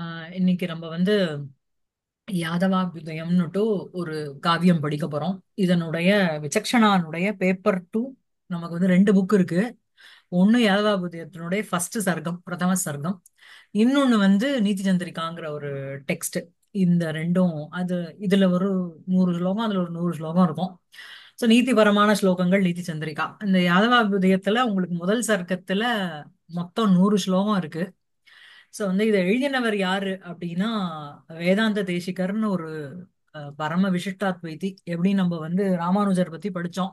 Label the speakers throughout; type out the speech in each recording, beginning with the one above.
Speaker 1: ஆஹ் இன்னைக்கு நம்ம வந்து யாதவாபியுதயம்னுட்டு ஒரு காவியம் படிக்க போறோம் இதனுடைய விசக்ஷனானுடைய பேப்பர் டூ நமக்கு வந்து ரெண்டு புக் இருக்கு ஒன்னு யாதவாபுதயத்தினுடைய ஃபர்ஸ்ட் சர்க்கம் பிரதம சர்க்கம் இன்னொன்னு வந்து நீதி சந்திரிகாங்கிற ஒரு டெக்ஸ்ட் இந்த ரெண்டும் அது இதுல ஒரு நூறு ஸ்லோகம் அதுல ஒரு நூறு ஸ்லோகம் இருக்கும் ஸோ நீதிபரமான ஸ்லோகங்கள் நீதி சந்திரிகா இந்த யாதவாபுதயத்துல உங்களுக்கு முதல் சர்க்கத்துல மொத்தம் நூறு ஸ்லோகம் இருக்கு ஸோ வந்து இதை எழுதினவர் யாரு அப்படின்னா வேதாந்த தேசிகர்னு ஒரு பரம விசிஷ்டாத்வைத்தி எப்படி நம்ம வந்து ராமானுஜர் பத்தி படிச்சோம்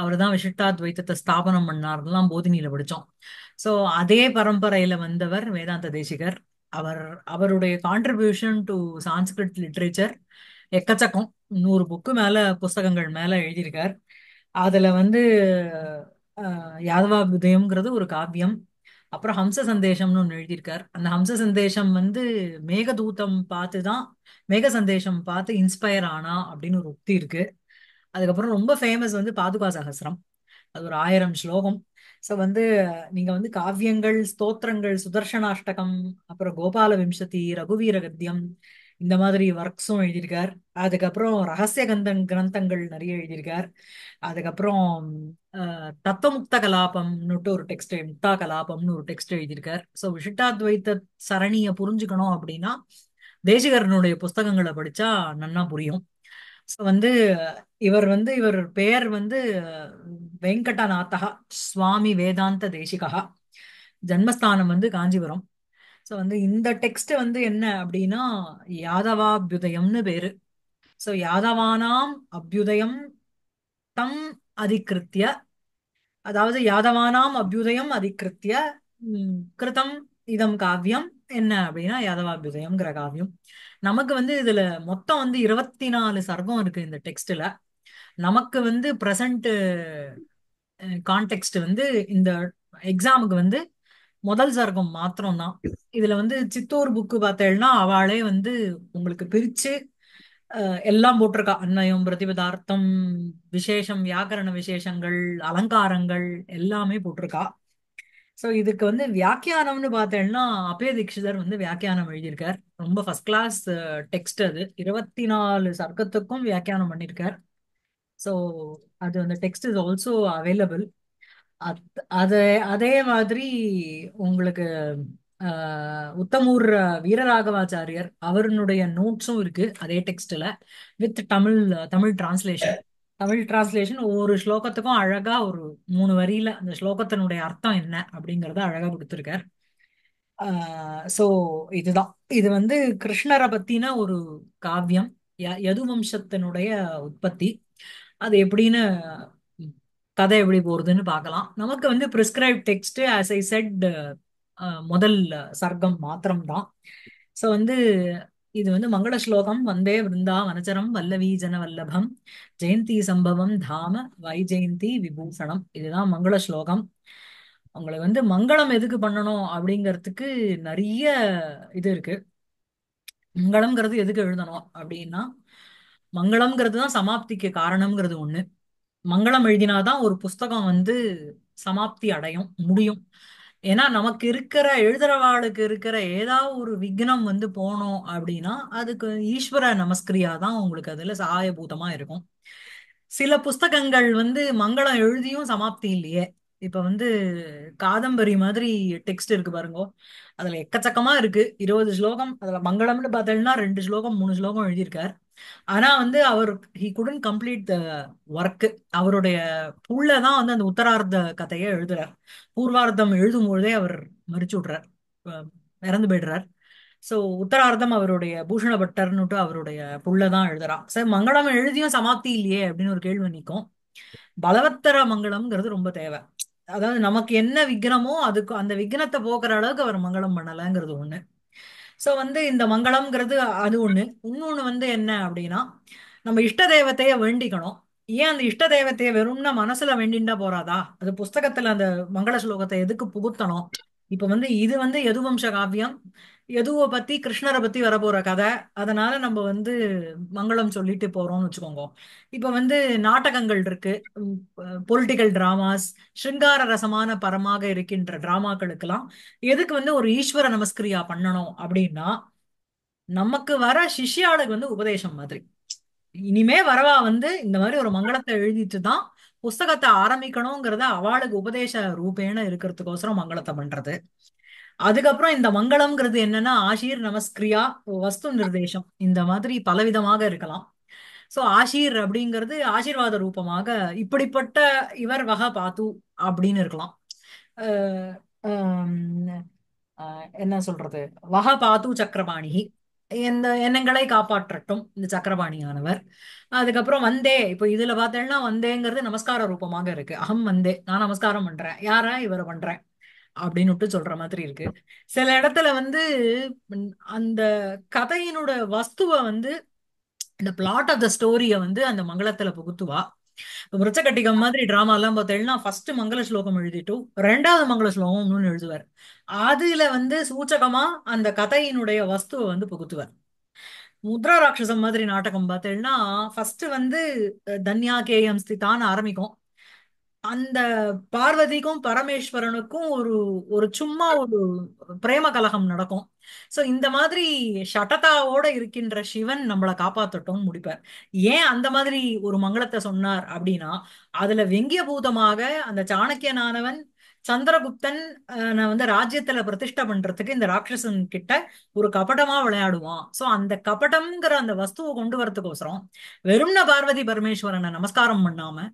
Speaker 1: அவர் தான் விசிஷ்டாத்வைத்தத்தை ஸ்தாபனம் பண்ணார்லாம் போதினியில படிச்சோம் சோ அதே பரம்பரையில வந்தவர் வேதாந்த தேசிகர் அவர் அவருடைய கான்ட்ரிபியூஷன் டு சான்ஸ்கிரிட் லிட்ரேச்சர் எக்கச்சக்கம் நூறு புக்கு மேல புஸ்தகங்கள் மேல எழுதியிருக்கார் அதுல வந்து யாதவாபுதயம்ங்கிறது ஒரு காவியம் அப்புறம் ஹம்ச சந்தேஷம்னு ஒன்று எழுதியிருக்கார் அந்த ஹம்ச சந்தேஷம் வந்து மேகதூத்தம் பார்த்து தான் மேக சந்தேஷம் பார்த்து இன்ஸ்பயர் ஆனா அப்படின்னு ஒரு உக்தி இருக்கு அதுக்கப்புறம் ரொம்ப ஃபேமஸ் வந்து பாதுகா சகசிரம் அது ஒரு ஆயிரம் ஸ்லோகம் ஸோ வந்து நீங்க வந்து காவியங்கள் ஸ்தோத்திரங்கள் சுதர்ஷனாஷ்டகம் அப்புறம் கோபால விம்சதி ரகுவீர கத்தியம் இந்த மாதிரி ஒர்க்ஸும் எழுதியிருக்கார் அதுக்கப்புறம் ரகசிய கந்த கிரந்தங்கள் நிறைய எழுதியிருக்கார் அதுக்கப்புறம் தத்துவமுக்த கலாபம்னுட்டு ஒரு டெக்ஸ்ட் முக்தா கலாபம்னு ஒரு டெக்ஸ்ட் எழுதியிருக்கார் ஸோ விசிட்டாத்வைத்த சரணியை புரிஞ்சுக்கணும் அப்படின்னா தேசிகரனுடைய புஸ்தகங்களை படிச்சா நன்னா புரியும் ஸோ வந்து இவர் வந்து இவர் பெயர் வந்து வெங்கடநாத்தகா சுவாமி வேதாந்த தேசிகா ஜன்மஸ்தானம் வந்து காஞ்சிபுரம் ஸோ வந்து இந்த டெக்ஸ்ட் வந்து என்ன அப்படின்னா யாதவாபியுதயம்னு பேரு ஸோ யாதவானாம் அபியுதயம் தம் அதிகிருத்திய அதாவது யாதவானாம் அபியுதயம் அதிகிருத்திய கிருதம் இதம் காவியம் என்ன அப்படின்னா யாதவாபியுதயம்ங்கிற காவியம் நமக்கு வந்து இதுல மொத்தம் வந்து இருபத்தி நாலு சர்க்கம் இருக்கு இந்த டெக்ஸ்ட்ல நமக்கு வந்து ப்ரெசன்ட் கான்டெக்ஸ்ட் வந்து இந்த எக்ஸாமுக்கு வந்து முதல் சர்க்கம் மாத்திரம் தான் இதுல வந்து சித்தூர் புக்கு பார்த்தேன்னா அவளே வந்து உங்களுக்கு பிரிச்சு எல்லாம் போட்டிருக்கா அன்னயம் பிரதிபதார்த்தம் விசேஷம் வியாக்கரண விசேஷங்கள் அலங்காரங்கள் எல்லாமே போட்டிருக்கா ஸோ இதுக்கு வந்து வியாக்கியானம்னு பார்த்தேன்னா அபய தீட்சிதர் வந்து வியாக்கியானம் எழுதியிருக்கார் ரொம்ப ஃபர்ஸ்ட் கிளாஸ் டெக்ஸ்ட் அது இருபத்தி நாலு சர்க்கத்துக்கும் வியாக்கியானம் பண்ணியிருக்கார் ஸோ அது அந்த டெக்ஸ்ட் இஸ் ஆல்சோ அவைலபிள் அத்- அது அதே மாதிரி உங்களுக்கு ஆஹ், உத்தமூர் வீரராகவாச்சாரியர் அவருடைய நோட்ஸும் இருக்கு அதே டெக்ஸ்ட்ல with Tamil Tamil translation Tamil translation ஒவ்வொரு ஸ்லோகத்துக்கும் அழகா ஒரு மூணு வரியில அந்த ஸ்லோகத்தினுடைய அர்த்தம் என்ன அப்படிங்கறத அழகா கொடுத்துருக்கார் சோ இதுதான் இது வந்து கிருஷ்ணரை பத்தின ஒரு காவியம் ய- உற்பத்தி அது எப்படின்னு கதை எப்படி போகுதுன்னு பார்க்கலாம் நமக்கு வந்து prescribe text as I said முதல் சர்க்கம் மாத்திரம் தான் ஸோ வந்து இது வந்து மங்கள ஸ்லோகம் வந்தே விருந்தா வனச்சரம் வல்லவி ஜன வல்லபம் ஜெயந்தி சம்பவம் தாம வை ஜெயந்தி விபூஷணம் இதுதான் மங்கள ஸ்லோகம் உங்களுக்கு வந்து மங்களம் எதுக்கு பண்ணணும் அப்படிங்கிறதுக்கு நிறைய இது இருக்கு மங்களம்ங்கிறது எதுக்கு எழுதணும் அப்படின்னா மங்களம்ங்கிறது தான் சமாப்திக்கு காரணம்ங்கிறது ஒண்ணு மங்களம் எழுதினாதான் ஒரு புஸ்தகம் வந்து சமாப்தி அடையும் முடியும் ஏன்னா நமக்கு இருக்கிற எழுதுறவாளுக்கு இருக்கிற ஏதாவது ஒரு விக்னம் வந்து போனோம் அப்படின்னா அதுக்கு ஈஸ்வர நமஸ்கிரியா தான் உங்களுக்கு அதுல சகாயபூதமா இருக்கும் சில புஸ்தகங்கள் வந்து மங்களம் எழுதியும் சமாப்தி இல்லையே இப்ப வந்து காதம்பரி மாதிரி டெக்ஸ்ட் இருக்கு பாருங்க அதுல எக்கச்சக்கமா இருக்கு இருபது ஸ்லோகம் அதுல மங்களம்னு பார்த்தேன்னா ரெண்டு ஸ்லோகம் மூணு ஸ்லோகம் எழுதியிருக்காரு ஆனா வந்து அவர் he couldn't complete the work அவருடைய தான் வந்து அந்த உத்தரார்த்த கதையை எழுதுறார் பூர்வார்த்தம் எழுதும் பொழுதே அவர் மறிச்சு விடுறார் இறந்து போயிடுறார் ஸோ உத்தரார்த்தம் அவருடைய பூஷண பட்டர்னுட்டு அவருடைய தான் எழுதுறான் சார் மங்களம் எழுதியும் சமாப்தி இல்லையே அப்படின்னு ஒரு கேள்வி நிற்கும் பலவத்தர மங்களம்ங்கிறது ரொம்ப தேவை அதாவது நமக்கு என்ன விக்னமோ அதுக்கு அந்த விக்னத்தை போக்குற அளவுக்கு அவர் மங்களம் பண்ணலைங்கிறது ஒண்ணு ஸோ வந்து இந்த மங்களம்ங்கிறது அது ஒன்று இன்னொன்று வந்து என்ன அப்படின்னா நம்ம இஷ்ட தெய்வத்தையே வேண்டிக்கணும் ஏன் அந்த இஷ்ட தெய்வத்தையே வெறும்னா மனசுல வேண்டிண்டா போறாதா அது புஸ்தகத்துல அந்த மங்கள ஸ்லோகத்தை எதுக்கு புகுத்தணும் இப்ப வந்து இது வந்து யதுவம்ச காவியம் எதுவோ பத்தி கிருஷ்ணரை பத்தி வரப்போற கதை அதனால நம்ம வந்து மங்களம் சொல்லிட்டு போறோம்னு வச்சுக்கோங்க இப்ப வந்து நாடகங்கள் இருக்கு பொலிட்டிக்கல் டிராமாஸ் ஸ்ருங்கார ரசமான பரமாக இருக்கின்ற டிராமாக்களுக்கெல்லாம் எதுக்கு வந்து ஒரு ஈஸ்வர நமஸ்கிரியா பண்ணணும் அப்படின்னா நமக்கு வர சிஷியாளுக்கு வந்து உபதேசம் மாதிரி இனிமே வரவா வந்து இந்த மாதிரி ஒரு மங்களத்தை எழுதிட்டு தான் புஸ்தகத்தை ஆரம்பிக்கணுங்கிறத அவளுக்கு உபதேச ரூபேன இருக்கிறதுக்கோசரம் மங்களத்தை பண்றது அதுக்கப்புறம் இந்த மங்களம்ங்கிறது என்னன்னா ஆஷீர் நமஸ்கிரியா வஸ்து நிர்தேசம் இந்த மாதிரி பலவிதமாக இருக்கலாம் சோ ஆஷீர் அப்படிங்கிறது ஆசீர்வாத ரூபமாக இப்படிப்பட்ட இவர் வக பாத்து அப்படின்னு இருக்கலாம் என்ன சொல்றது வக பாத்து சக்கரபாணி எந்த எண்ணங்களை காப்பாற்றட்டும் இந்த சக்கரபாணியானவர் அதுக்கப்புறம் வந்தே இப்போ இதுல பார்த்தேன்னா வந்தேங்கிறது நமஸ்கார ரூபமாக இருக்கு அகம் வந்தே நான் நமஸ்காரம் பண்றேன் யார இவர் பண்றேன் அப்படின்னு விட்டு சொல்ற மாதிரி இருக்கு சில இடத்துல வந்து அந்த கதையினோட வஸ்துவை வந்து இந்த பிளாட் ஆஃப் த ஸ்டோரிய வந்து அந்த மங்களத்துல புகுத்துவா விருச்சக்கட்டிகம் மாதிரி டிராமா எல்லாம் பார்த்தேன்னா ஃபர்ஸ்ட் மங்கள ஸ்லோகம் எழுதிட்டு ரெண்டாவது மங்கள ஸ்லோகம் இன்னொன்னு எழுதுவார் அதுல வந்து சூச்சகமா அந்த கதையினுடைய வஸ்துவை வந்து புகுத்துவார் முத்ரா ராட்சசம் மாதிரி நாடகம் பார்த்தேன்னா ஃபர்ஸ்ட் வந்து தன்யா கேயம் தான் ஆரம்பிக்கும் அந்த பார்வதிக்கும் பரமேஸ்வரனுக்கும் ஒரு ஒரு சும்மா ஒரு பிரேம கலகம் நடக்கும் சோ இந்த மாதிரி சட்டதாவோட இருக்கின்ற சிவன் நம்மளை காப்பாத்தட்டும்னு முடிப்பார் ஏன் அந்த மாதிரி ஒரு மங்களத்தை சொன்னார் அப்படின்னா அதுல வெங்கிய பூதமாக அந்த சாணக்கியனானவன் சந்திரகுப்தன் நான் வந்து ராஜ்யத்துல பிரதிஷ்டை பண்றதுக்கு இந்த ராட்சசன் கிட்ட ஒரு கபடமா விளையாடுவான் சோ அந்த கபடம்ங்கிற அந்த வஸ்துவை கொண்டு வரதுக்கோசரம் வெறும்ன பார்வதி பரமேஸ்வரனை நமஸ்காரம் பண்ணாம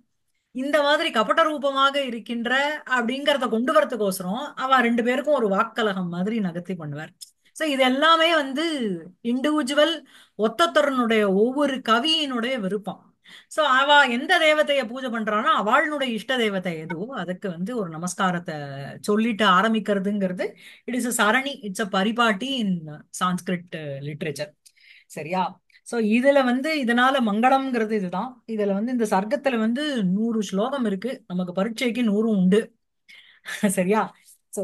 Speaker 1: இந்த மாதிரி கபட்ட ரூபமாக இருக்கின்ற அப்படிங்கறத கொண்டு வரத்துக்கோசரம் அவ ரெண்டு பேருக்கும் ஒரு வாக்கலகம் மாதிரி நகர்த்தி பண்ணுவார் சோ இது எல்லாமே வந்து இண்டிவிஜுவல் ஒத்தத்தரனுடைய ஒவ்வொரு கவியினுடைய விருப்பம் சோ அவ எந்த தேவத்தைய பூஜை பண்றானோ அவளுடைய இஷ்ட தேவத்தை எதுவோ அதுக்கு வந்து ஒரு நமஸ்காரத்தை சொல்லிட்டு ஆரம்பிக்கிறதுங்கிறது இட் இஸ் அ சரணி இட்ஸ் அ பரிபாட்டி இன் சான்ஸ்கிரிட் லிட்ரேச்சர் சரியா ஸோ இதுல வந்து இதனால மங்களம்ங்கிறது இதுதான் இதுல வந்து இந்த சர்க்கத்துல வந்து நூறு ஸ்லோகம் இருக்கு நமக்கு பரீட்சைக்கு நூறும் உண்டு சரியா ஸோ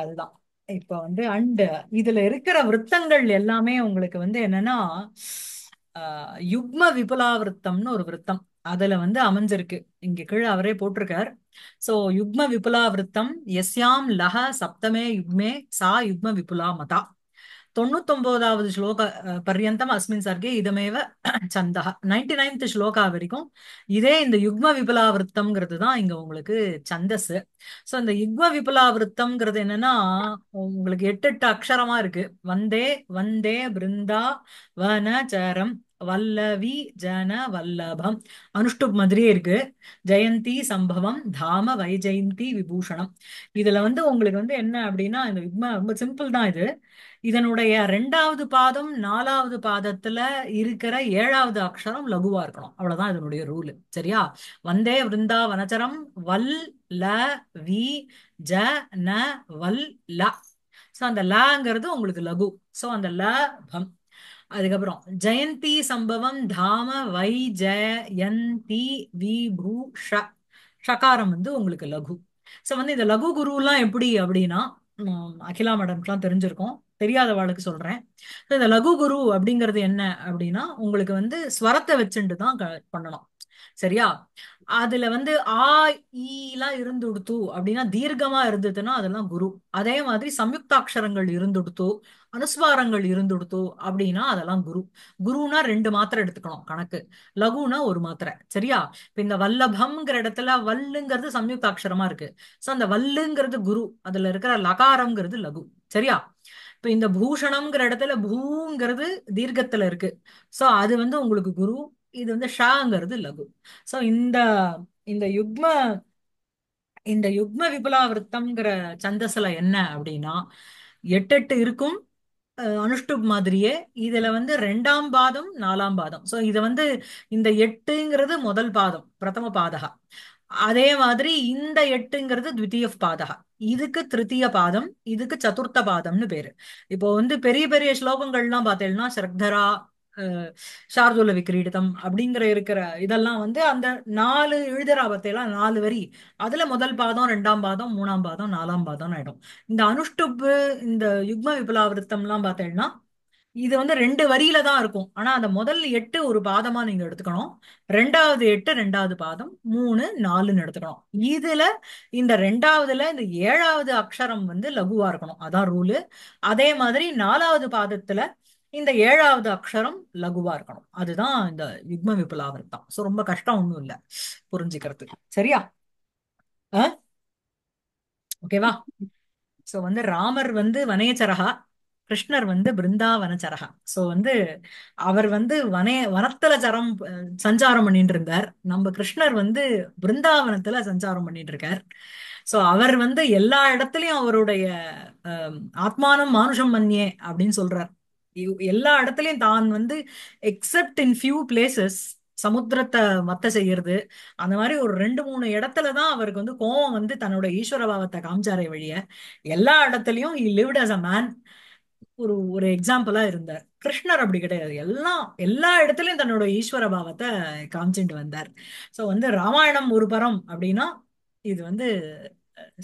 Speaker 1: அதுதான் இப்ப வந்து அண்ட் இதுல இருக்கிற விருத்தங்கள் எல்லாமே உங்களுக்கு வந்து என்னன்னா யுக்ம விபுலாவிருத்தம்னு ஒரு விரத்தம் அதுல வந்து அமைஞ்சிருக்கு இங்க கீழே அவரே போட்டிருக்கார் சோ யுக்ம விபுலா விரத்தம் எஸ்யாம் லஹ சப்தமே யுக்மே சா யுக்ம விபுலா மதா தொண்ணூத்தொன்பதாவது ஸ்லோக பர்யந்தம் அஸ்மின் சர்கே இதமேவ சந்தா நைன்டி நைன்த் ஸ்லோகா வரைக்கும் இதே இந்த யுக்ம விபுலாவிருத்தம்ங்கிறது தான் இங்க உங்களுக்கு சந்தஸ்ஸு சோ இந்த யுக்ம விபுலாவிருத்தம்ங்கிறது என்னன்னா உங்களுக்கு எட்டு எட்டு அக்ஷரமா இருக்கு வந்தே வந்தே பிருந்தா வன சரம் வல்லவி ஜன வல்லபம் அனுஷ்டுப் மாதிரியே இருக்கு ஜெயந்தி சம்பவம் தாம வைஜெயந்தி விபூஷணம் இதுல வந்து உங்களுக்கு வந்து என்ன அப்படின்னா இந்த ரொம்ப சிம்பிள் தான் இது இதனுடைய ரெண்டாவது பாதம் நாலாவது பாதத்துல இருக்கிற ஏழாவது அக்ஷரம் லகுவா இருக்கணும் அவ்வளவுதான் இதனுடைய ரூல் சரியா வந்தே விருந்தா வனச்சரம் வல் ல வி ஜ ந வல் ல ஸோ அந்த லங்கிறது உங்களுக்கு லகு ஸோ அந்த லபம் அதுக்கப்புறம் ஜெயந்தி சம்பவம் தாம வை ஜயந்தி விபூ ஷ ஷகாரம் வந்து உங்களுக்கு லகு ஸோ வந்து இந்த லகு குருலாம் எப்படி அப்படின்னா அகிலா மேடம்க்குலாம் தெரிஞ்சிருக்கோம் வாழ்க்கை சொல்றேன் இந்த லகு குரு அப்படிங்கிறது என்ன அப்படின்னா உங்களுக்கு வந்து ஸ்வரத்தை வச்சுட்டு தான் பண்ணணும் சரியா அதுல வந்து ஆ ஈலாம் இருந்துடுத்து அப்படின்னா தீர்க்கமா இருந்ததுன்னா அதெல்லாம் குரு அதே மாதிரி சம்யுக்தாட்சரங்கள் இருந்துடுத்து அனுஸ்வாரங்கள் இருந்துடுத்து அப்படின்னா அதெல்லாம் குரு குருனா ரெண்டு மாத்திரை எடுத்துக்கணும் கணக்கு லகுனா ஒரு மாத்திரை சரியா இப்ப இந்த வல்லபம்ங்கிற இடத்துல வல்லுங்கிறது சம்யுக்தாட்சரமா இருக்கு சோ அந்த வல்லுங்கிறது குரு அதுல இருக்கிற லகாரம்ங்கிறது லகு சரியா இப்ப இந்த பூஷணம்ங்கிற இடத்துல பூங்கிறது தீர்க்கத்துல இருக்கு சோ அது வந்து உங்களுக்கு குரு இது வந்து ஷாங்கிறது லகு ஸோ இந்த இந்த யுக்ம இந்த யுக்ம விபுலாவிரத்தம்ங்கிற சந்தஸ்ல என்ன அப்படின்னா எட்டு எட்டு இருக்கும் அனுஷ்டுப் மாதிரியே இதுல வந்து ரெண்டாம் பாதம் நாலாம் பாதம் ஸோ இதை வந்து இந்த எட்டுங்கிறது முதல் பாதம் பிரதம பாதகா அதே மாதிரி இந்த எட்டுங்கிறது த்விதிய பாதகா இதுக்கு திருத்திய பாதம் இதுக்கு சதுர்த்த பாதம்னு பேரு இப்போ வந்து பெரிய பெரிய ஸ்லோகங்கள்லாம் பார்த்தேன்னா ஸ்ரக்தரா ஷார்ஜோல விக்ரீடிதம் அப்படிங்கிற இருக்கிற இதெல்லாம் வந்து அந்த நாலு எழுதராபத்தையெல்லாம் எல்லாம் நாலு வரி அதுல முதல் பாதம் ரெண்டாம் பாதம் மூணாம் பாதம் நாலாம் பாதம் ஆயிடும் இந்த அனுஷ்டுப்பு இந்த யுக்ம விபலாவிரத்தம் எல்லாம் இது வந்து ரெண்டு வரியில தான் இருக்கும் ஆனா அந்த முதல் எட்டு ஒரு பாதமா நீங்க எடுத்துக்கணும் ரெண்டாவது எட்டு ரெண்டாவது பாதம் மூணு நாலுன்னு எடுத்துக்கணும் இதுல இந்த ரெண்டாவதுல இந்த ஏழாவது அக்ஷரம் வந்து லகுவா இருக்கணும் அதான் ரூலு அதே மாதிரி நாலாவது பாதத்துல இந்த ஏழாவது அக்ஷரம் லகுவா இருக்கணும் அதுதான் இந்த யுக்ம விபுலாவிரத்தம் ஸோ ரொம்ப கஷ்டம் ஒன்றும் இல்லை புரிஞ்சுக்கிறதுக்கு சரியா ஓகேவா ஸோ வந்து ராமர் வந்து வனையச்சரகா கிருஷ்ணர் வந்து பிருந்தாவன சரகா ஸோ வந்து அவர் வந்து வனைய வனத்துல சரம் சஞ்சாரம் பண்ணிட்டு இருந்தார் நம்ம கிருஷ்ணர் வந்து பிருந்தாவனத்துல சஞ்சாரம் பண்ணிட்டு இருக்கார் ஸோ அவர் வந்து எல்லா இடத்துலயும் அவருடைய ஆத்மானம் மானுஷம் மன்யே அப்படின்னு சொல்றார் எல்லா இடத்துலயும் தான் வந்து எக்ஸப்ட் இன் ஃபியூ பிளேசஸ் சமுத்திரத்தை மத்த செய்யறது அந்த மாதிரி ஒரு ரெண்டு மூணு இடத்துல தான் அவருக்கு வந்து கோவம் வந்து தன்னோட ஈஸ்வர பாவத்தை காமிச்சாரே வழிய எல்லா இடத்துலயும் he lived as a man ஒரு ஒரு எக்ஸாம்பிளா இருந்தார் கிருஷ்ணர் அப்படி கிடையாது எல்லாம் எல்லா இடத்துலயும் தன்னோட ஈஸ்வர பாவத்தை காமிச்சுட்டு வந்தார் சோ வந்து ராமாயணம் ஒரு பரம் அப்படின்னா இது வந்து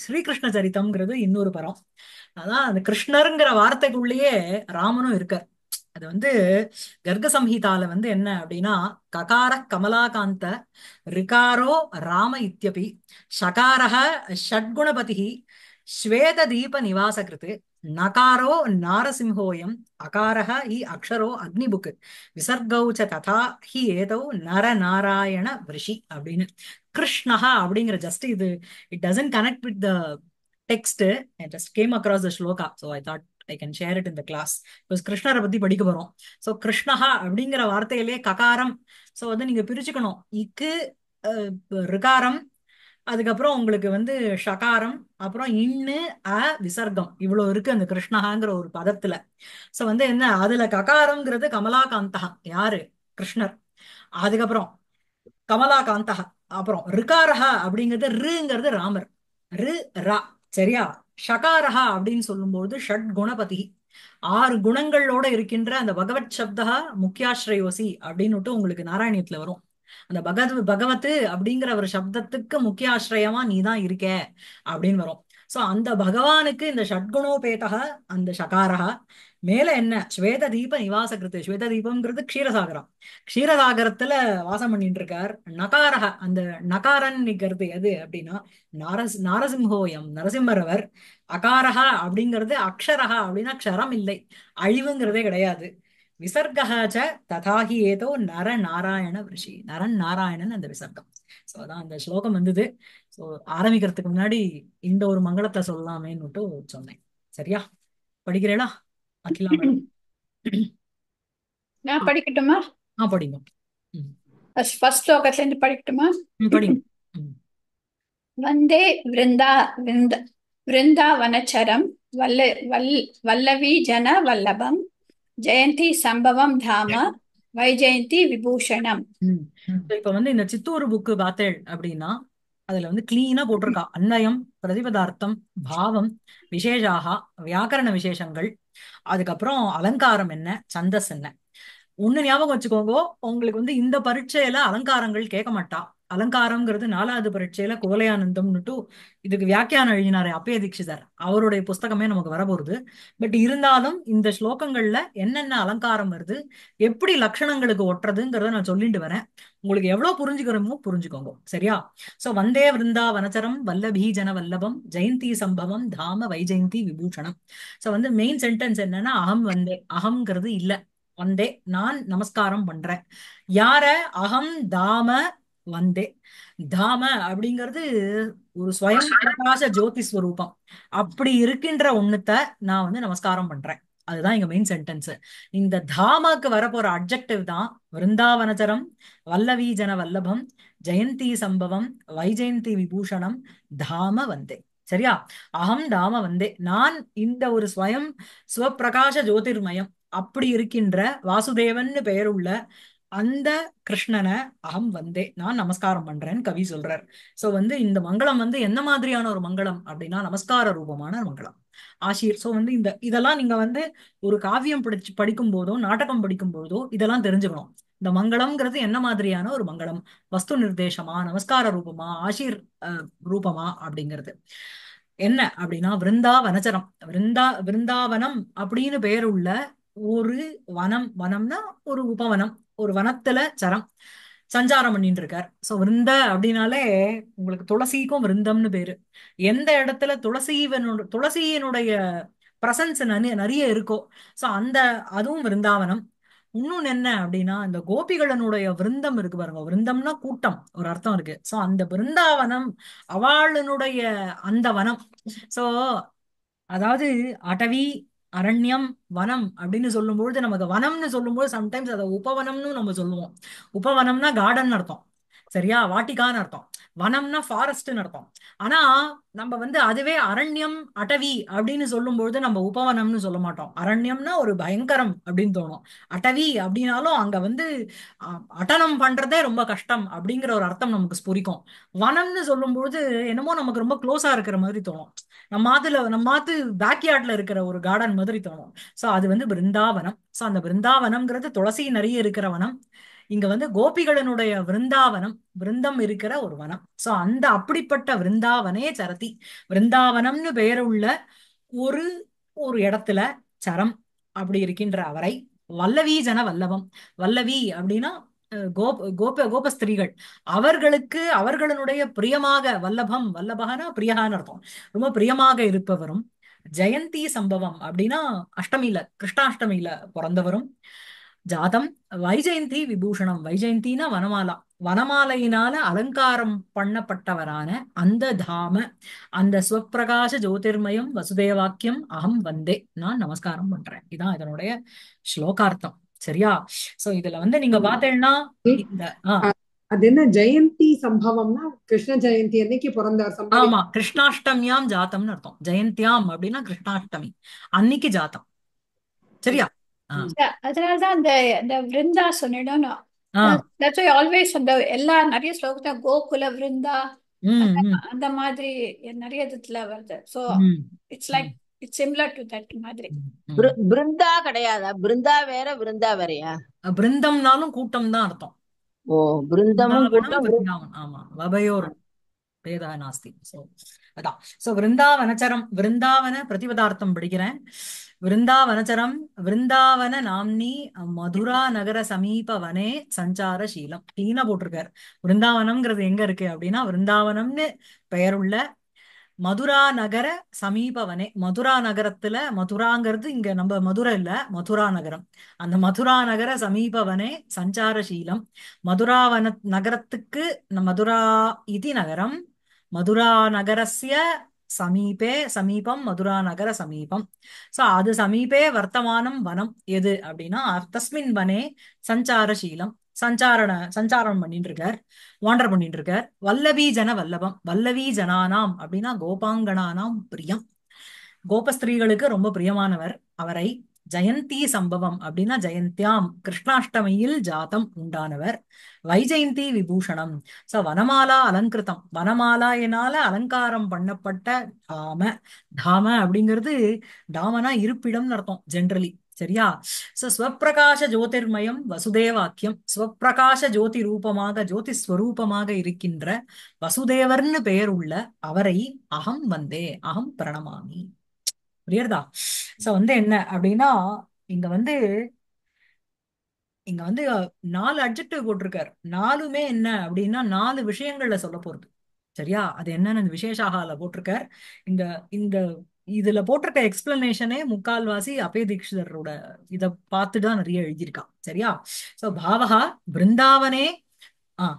Speaker 1: ஸ்ரீகிருஷ்ண சரித்தம்ங்கிறது இன்னொரு பரம் அதான் அந்த கிருஷ்ணருங்கிற வார்த்தைக்குள்ளேயே ராமனும் இருக்கார் அது வந்து கர்க சம்ஹிதால வந்து என்ன அப்படின்னா ககார கமலாகாந்த ரிகாரோ ராம இத்தியபி ஷகாரக ஷட்குணபதி ஸ்வேத தீப நிவாசகிருத்து நகாரோ நாரசிம்ஹோயம் அகாரக இ அக்ஷரோ அக்னிபுக் விசர்கௌச்ச ததா ஹி ஏதோ நர நாராயண ரிஷி அப்படின்னு கிருஷ்ணஹா அப்படிங்கிற ஜஸ்ட் இது it doesn't connect with the text I just came across the shloka so I thought I can share it இந்த கிளாஸ் பிகாஸ் கிருஷ்ணரை பத்தி படிக்க போறோம் ஸோ கிருஷ்ணஹா அப்படிங்கிற வார்த்தையிலே ககாரம் ஸோ வந்து நீங்க பிரிச்சுக்கணும் இக்கு ரிகாரம் அதுக்கப்புறம் உங்களுக்கு வந்து ஷகாரம் அப்புறம் இன்னு அ விசர்க்கம் இவ்வளோ இருக்கு அந்த கிருஷ்ணஹாங்கிற ஒரு பதத்துல ஸோ வந்து என்ன அதுல ககாரம்ங்கிறது கமலாகாந்தகா யாரு கிருஷ்ணர் அதுக்கப்புறம் கமலாகாந்தகா அப்புறம் ரிகாரஹா அப்படிங்கிறது ருங்கிறது ராமர் ரு ரா சரியா ஷகாரஹா அப்படின்னு சொல்லும்போது ஷட் குணபதி ஆறு குணங்களோட இருக்கின்ற அந்த பகவத் சப்தா முக்கியாஸ்ரயோசி அப்படின்னுட்டு உங்களுக்கு நாராயணியத்துல வரும் அந்த பகத் பகவத்து அப்படிங்கிற ஒரு சப்தத்துக்கு முக்கிய நீ தான் இருக்க அப்படின்னு வரும் சோ அந்த பகவானுக்கு இந்த ஷட்குணோபேதக அந்த ஷகாரஹா மேல என்ன ஸ்வேத தீப நிவாச கிருத்து ஸ்வேத தீபம்ங்கிறது க்ஷீரசாகரம் க்ஷீரசாகரத்துல வாசம் பண்ணிட்டு இருக்கார் நகாரக அந்த நிக்கிறது எது அப்படின்னா நாரஸ் நாரசிம்ஹோயம் நரசிம்மரவர் அகாரகா அப்படிங்கிறது அக்ஷரகா அப்படின்னா க்ஷரம் இல்லை அழிவுங்கிறதே கிடையாது விசர்கஹாச்ச ததாகி ஏதோ நர நாராயண ரிஷி நரன் நாராயணன் அந்த விசர்க்கம் சோ அதான் அந்த ஸ்லோகம் வந்தது சோ ஆரம்பிக்கிறதுக்கு முன்னாடி இந்த ஒரு மங்களத்தை சொல்லலாமேன்னுட்டு சொன்னேன் சரியா படிக்கிறேளா அகிலா நான் படிக்கட்டுமா ஆ படிங்க ஃபர்ஸ்ட் லோகத்துல இருந்து படிக்கட்டுமா படிங்க வந்தே விருந்தா விருந்த விருந்தாவனச்சரம் வல்ல வல் வல்லவி ஜன வல்லபம் ஜெயந்தி சம்பவம் தாம வைஜெயந்தி விபூஷணம் இப்ப வந்து இந்த சித்தூர் புக்கு பாத்தேள் அப்படின்னா அதுல வந்து கிளீனா போட்டிருக்கா அன்னயம் பிரதிபதார்த்தம் பாவம் விசேஷாக வியாக்கரண விசேஷங்கள் அதுக்கப்புறம் அலங்காரம் என்ன சந்தஸ் என்ன ஒண்ணு ஞாபகம் வச்சுக்கோங்க உங்களுக்கு வந்து இந்த பரீட்சையில அலங்காரங்கள் கேட்க மாட்டா அலங்காரம்ங்கிறது நாலாவது பரீட்சையில குவலயானந்தம்னுட்டு இதுக்கு வியாக்கியானம் எழுதினாரு அப்பய தீட்சிதர் அவருடைய புஸ்தகமே நமக்கு வரப்போகுது பட் இருந்தாலும் இந்த ஸ்லோகங்கள்ல என்னென்ன அலங்காரம் வருது எப்படி லட்சணங்களுக்கு ஒட்டுறதுங்கிறத நான் சொல்லிட்டு வரேன் உங்களுக்கு எவ்வளவு புரிஞ்சுக்கிறோமோ புரிஞ்சுக்கோங்க சரியா சோ வந்தே விருந்தா வனச்சரம் வல்லபீ வல்லபம் ஜெயந்தி சம்பவம் தாம வைஜெயந்தி விபூஷணம் சோ வந்து மெயின் சென்டென்ஸ் என்னன்னா அகம் வந்தே அகம்ங்கிறது இல்ல வந்தே நான் நமஸ்காரம் பண்றேன் யார அகம் தாம வந்தேன் தாம அப்படிங்கிறது ஒரு ஸ்வயம் பிரகாச ஜோதி ஸ்வரூபம் அப்படி இருக்கின்ற ஒண்ணுத்த நான் வந்து நமஸ்காரம் பண்றேன் அதுதான் எங்க மெயின் சென்டென்ஸ் இந்த தாமாக்கு வரப்போற அப்ஜெக்டிவ் தான் விருந்தாவனச்சரம் வல்லவி வல்லபம் ஜெயந்தி சம்பவம் வைஜெயந்தி விபூஷணம் தாம வந்தே சரியா அகம் தாம வந்தே நான் இந்த ஒரு ஸ்வயம் சுவப்பிரகாச ஜோதிர்மயம் அப்படி இருக்கின்ற வாசுதேவன் பெயர் உள்ள அந்த கிருஷ்ணனை அகம் வந்தே நான் நமஸ்காரம் பண்றேன்னு கவி சொல்றார் சோ வந்து இந்த மங்களம் வந்து என்ன மாதிரியான ஒரு மங்களம் அப்படின்னா நமஸ்கார ரூபமான மங்களம் ஆசிரியர் சோ வந்து இந்த இதெல்லாம் நீங்க வந்து ஒரு காவியம் படிச்சு படிக்கும் போதோ நாடகம் படிக்கும் போதோ இதெல்லாம் தெரிஞ்சுக்கணும் இந்த மங்களம்ங்கிறது என்ன மாதிரியான ஒரு மங்களம் வஸ்து நிர்தேசமா நமஸ்கார ரூபமா ஆசிர் ரூபமா அப்படிங்கிறது என்ன அப்படின்னா விருந்தாவனச்சரம் விருந்தா விருந்தாவனம் அப்படின்னு பெயர் உள்ள ஒரு வனம் வனம்னா ஒரு உபவனம் ஒரு வனத்துல சரம் சஞ்சாரம் பண்ணிட்டு இருக்கார் சோ விருந்த அப்படின்னாலே உங்களுக்கு துளசிக்கும் விருந்தம்னு பேரு எந்த இடத்துல துளசிவனோட துளசியினுடைய பிரசன்ஸ் நிறைய நிறைய இருக்கோ சோ அந்த அதுவும் விருந்தாவனம் இன்னொன்னு என்ன அப்படின்னா இந்த கோபிகளனுடைய விருந்தம் இருக்கு பாருங்க விருந்தம்னா கூட்டம் ஒரு அர்த்தம் இருக்கு சோ அந்த விருந்தாவனம் அவளுடைய அந்த வனம் சோ அதாவது அடவி அரண்யம் வனம் அப்படின்னு சொல்லும்பொழுது நமக்கு வனம்னு சொல்லும்போது சம்டைம்ஸ் அதை உபவனம்னு நம்ம சொல்லுவோம் உபவனம்னா கார்டன் அர்த்தம் சரியா வாட்டிக்கான்னு அர்த்தம் வனம்னா ஃபாரஸ்ட்னு அர்த்தம் ஆனா நம்ம வந்து அதுவே அரண்யம் அட்டவி அப்படின்னு சொல்லும்பொழுது நம்ம உபவனம்னு சொல்ல மாட்டோம் அரண்யம்னா ஒரு பயங்கரம் அப்படின்னு தோணும் அட்டவி அப்படின்னாலும் அங்க வந்து அட்டனம் பண்றதே ரொம்ப கஷ்டம் அப்படிங்கிற ஒரு அர்த்தம் நமக்கு ஸ்புரிக்கும் வனம்னு சொல்லும்பொழுது என்னமோ நமக்கு ரொம்ப க்ளோஸா இருக்கிற மாதிரி தோணும் நம்ம மாத்துல நம்ம மாத்து பேக்யார்ட்ல இருக்கிற ஒரு கார்டன் மாதிரி தோணும் சோ அது வந்து பிருந்தாவனம் சோ அந்த பிருந்தாவனம்ங்கிறது துளசி நிறைய இருக்கிற வனம் இங்க வந்து கோபிகளனுடைய விருந்தாவனம் விருந்தம் இருக்கிற ஒரு வனம் சோ அந்த அப்படிப்பட்ட விருந்தாவனே சரதி விருந்தாவனம்னு உள்ள ஒரு ஒரு இடத்துல சரம் அப்படி இருக்கின்ற அவரை வல்லவி ஜன வல்லவம் வல்லவி அப்படின்னா கோப கோப கோபஸ்திரீகள் அவர்களுக்கு அவர்களுடைய பிரியமாக வல்லபம் வல்லபகனா பிரியகான்னு அர்த்தம் ரொம்ப பிரியமாக இருப்பவரும் ஜெயந்தி சம்பவம் அப்படின்னா அஷ்டமியில கிருஷ்ணாஷ்டமியில பிறந்தவரும் ஜாதம் வைஜெயந்தி விபூஷணம் வைஜெயந்தினா வனமாலா வனமாலையினால அலங்காரம் பண்ணப்பட்டவரான அந்த தாம அந்த ஸ்வப்பிரகாச ஜோதிர்மயம் வசுதேவாக்கியம் அகம் வந்தே நான் நமஸ்காரம் பண்றேன் இதான் இதனுடைய ஸ்லோகார்த்தம் சரியா சோ இதுல வந்து நீங்க பாத்தீங்கன்னா இந்த அது என்ன ஜெயந்தி சம்பவம்னா கிருஷ்ண ஜெயந்தி அன்னைக்கு பிறந்தார் ஆமா கிருஷ்ணாஷ்டமியாம் ஜாத்தம்னு அர்த்தம் ஜெயந்தியாம் அப்படின்னா கிருஷ்ணாஷ்டமி அன்னைக்கு ஜாத்தம் சரியா அதனாலதான் அந்த அந்த விருந்தா சொன்னிடும் தட்ஸ் ஆல்வேஸ் அந்த எல்லா நிறைய ஸ்லோகத்தை கோகுல விருந்தா அந்த மாதிரி நிறைய இதுல வருது so it's like it's similar to that மாதிரி பிருந்தா கிடையாதா பிருந்தா வேற பிருந்தா வேறயா பிருந்தம்னாலும் கூட்டம் தான் அர்த்தம் ஓ பிருந்தமும் கூட்டம் ஆமா வபயோர் பேதா நாஸ்தி சோ அதான் சோ விருந்தாவனச்சரம் விருந்தாவன பிரதிபதார்த்தம் படிக்கிறேன் விருந்தாவனச்சரம் விருந்தாவன நாம்னி மதுரா நகர சமீப வனே சீலம் கிளீனா போட்டிருக்காரு விருந்தாவனம்ங்கிறது எங்க இருக்கு அப்படின்னா விருந்தாவனம்னு பெயருள்ள மதுரா நகர சமீபவனே மதுரா நகரத்துல மதுராங்கிறது இங்க நம்ம மதுரை இல்ல மதுரா நகரம் அந்த மதுரா நகர சமீபவனே சீலம் மதுராவன நகரத்துக்கு மதுரா இதி நகரம் மதுரா நகரஸ்ய சமீபே சமீபம் மதுரா நகர சமீபம் சோ அது சமீபே வர்த்தமானம் வனம் எது அப்படின்னா தஸ்மின் வனே சஞ்சாரசீலம் சஞ்சாரண சஞ்சாரம் பண்ணிட்டு இருக்கார் வாண்டர் பண்ணிட்டு இருக்கார் வல்லவி ஜன வல்லபம் வல்லவி ஜனானாம் அப்படின்னா கோபாங்கனானாம் பிரியம் கோபஸ்திரீகளுக்கு ரொம்ப பிரியமானவர் அவரை ஜெயந்தி சம்பவம் அப்படின்னா ஜெயந்தியாம் கிருஷ்ணாஷ்டமியில் ஜாதம் உண்டானவர் வைஜெயந்தி விபூஷணம் சோ வனமாலா அலங்கிருத்தம் வனமாலாயினால அலங்காரம் பண்ணப்பட்ட தாம தாம அப்படிங்கிறது தாமனா இருப்பிடம்னு அர்த்தம் ஜென்ரலி சரியா சோ ஸ்வப்பிரகாச ஜோதிர்மயம் வசுதேவாக்கியம் ஸ்வப்பிரகாச ஜோதி ரூபமாக ஜோதி ஸ்வரூபமாக இருக்கின்ற வசுதேவர்னு பெயர் உள்ள அவரை அகம் வந்தே அகம் பிரணமாமி புரியுறதா சோ வந்து என்ன அப்படின்னா இங்க வந்து இங்க வந்து நாலு அட்ஜெக்டிவ் போட்டிருக்காரு நாலுமே என்ன அப்படின்னா நாலு விஷயங்கள்ல சொல்ல போறது சரியா அது என்னன்னு விசேஷாகால போட்டிருக்கார் இந்த இந்த இதுல போட்டிருக்க எக்ஸ்பிளனேஷனே முக்கால்வாசி அபய தீட்சிதரோட இதை தான் நிறைய எழுதியிருக்கான் சரியா சோ பாவகா பிருந்தாவனே ஆஹ்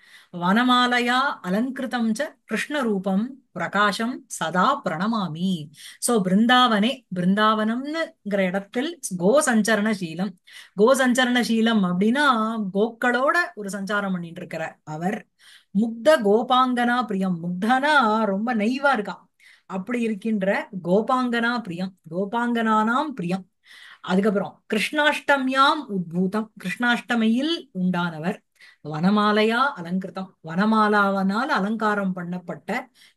Speaker 1: வனமாலையா அலங்கிருதம் ச கிருஷ்ணரூபம் பிரகாஷம் சதா பிரணமாமி சோ பிருந்தாவனே பிருந்தாவனம்னுங்கிற இடத்தில் கோ சஞ்சரணசீலம் கோ சஞ்சரணசீலம் அப்படின்னா கோக்களோட ஒரு சஞ்சாரம் பண்ணிட்டு இருக்கிற அவர் முக்த கோபாங்கனா பிரியம் முக்தனா ரொம்ப நெய்வா இருக்கா அப்படி இருக்கின்ற கோபாங்கனா பிரியம் கோபாங்கனானாம் பிரியம் அதுக்கப்புறம் கிருஷ்ணாஷ்டமியாம் உத்பூதம் கிருஷ்ணாஷ்டமியில் உண்டானவர் வனமாலையா அலங்கிருதம் வனமாலாவனால் அலங்காரம் பண்ணப்பட்ட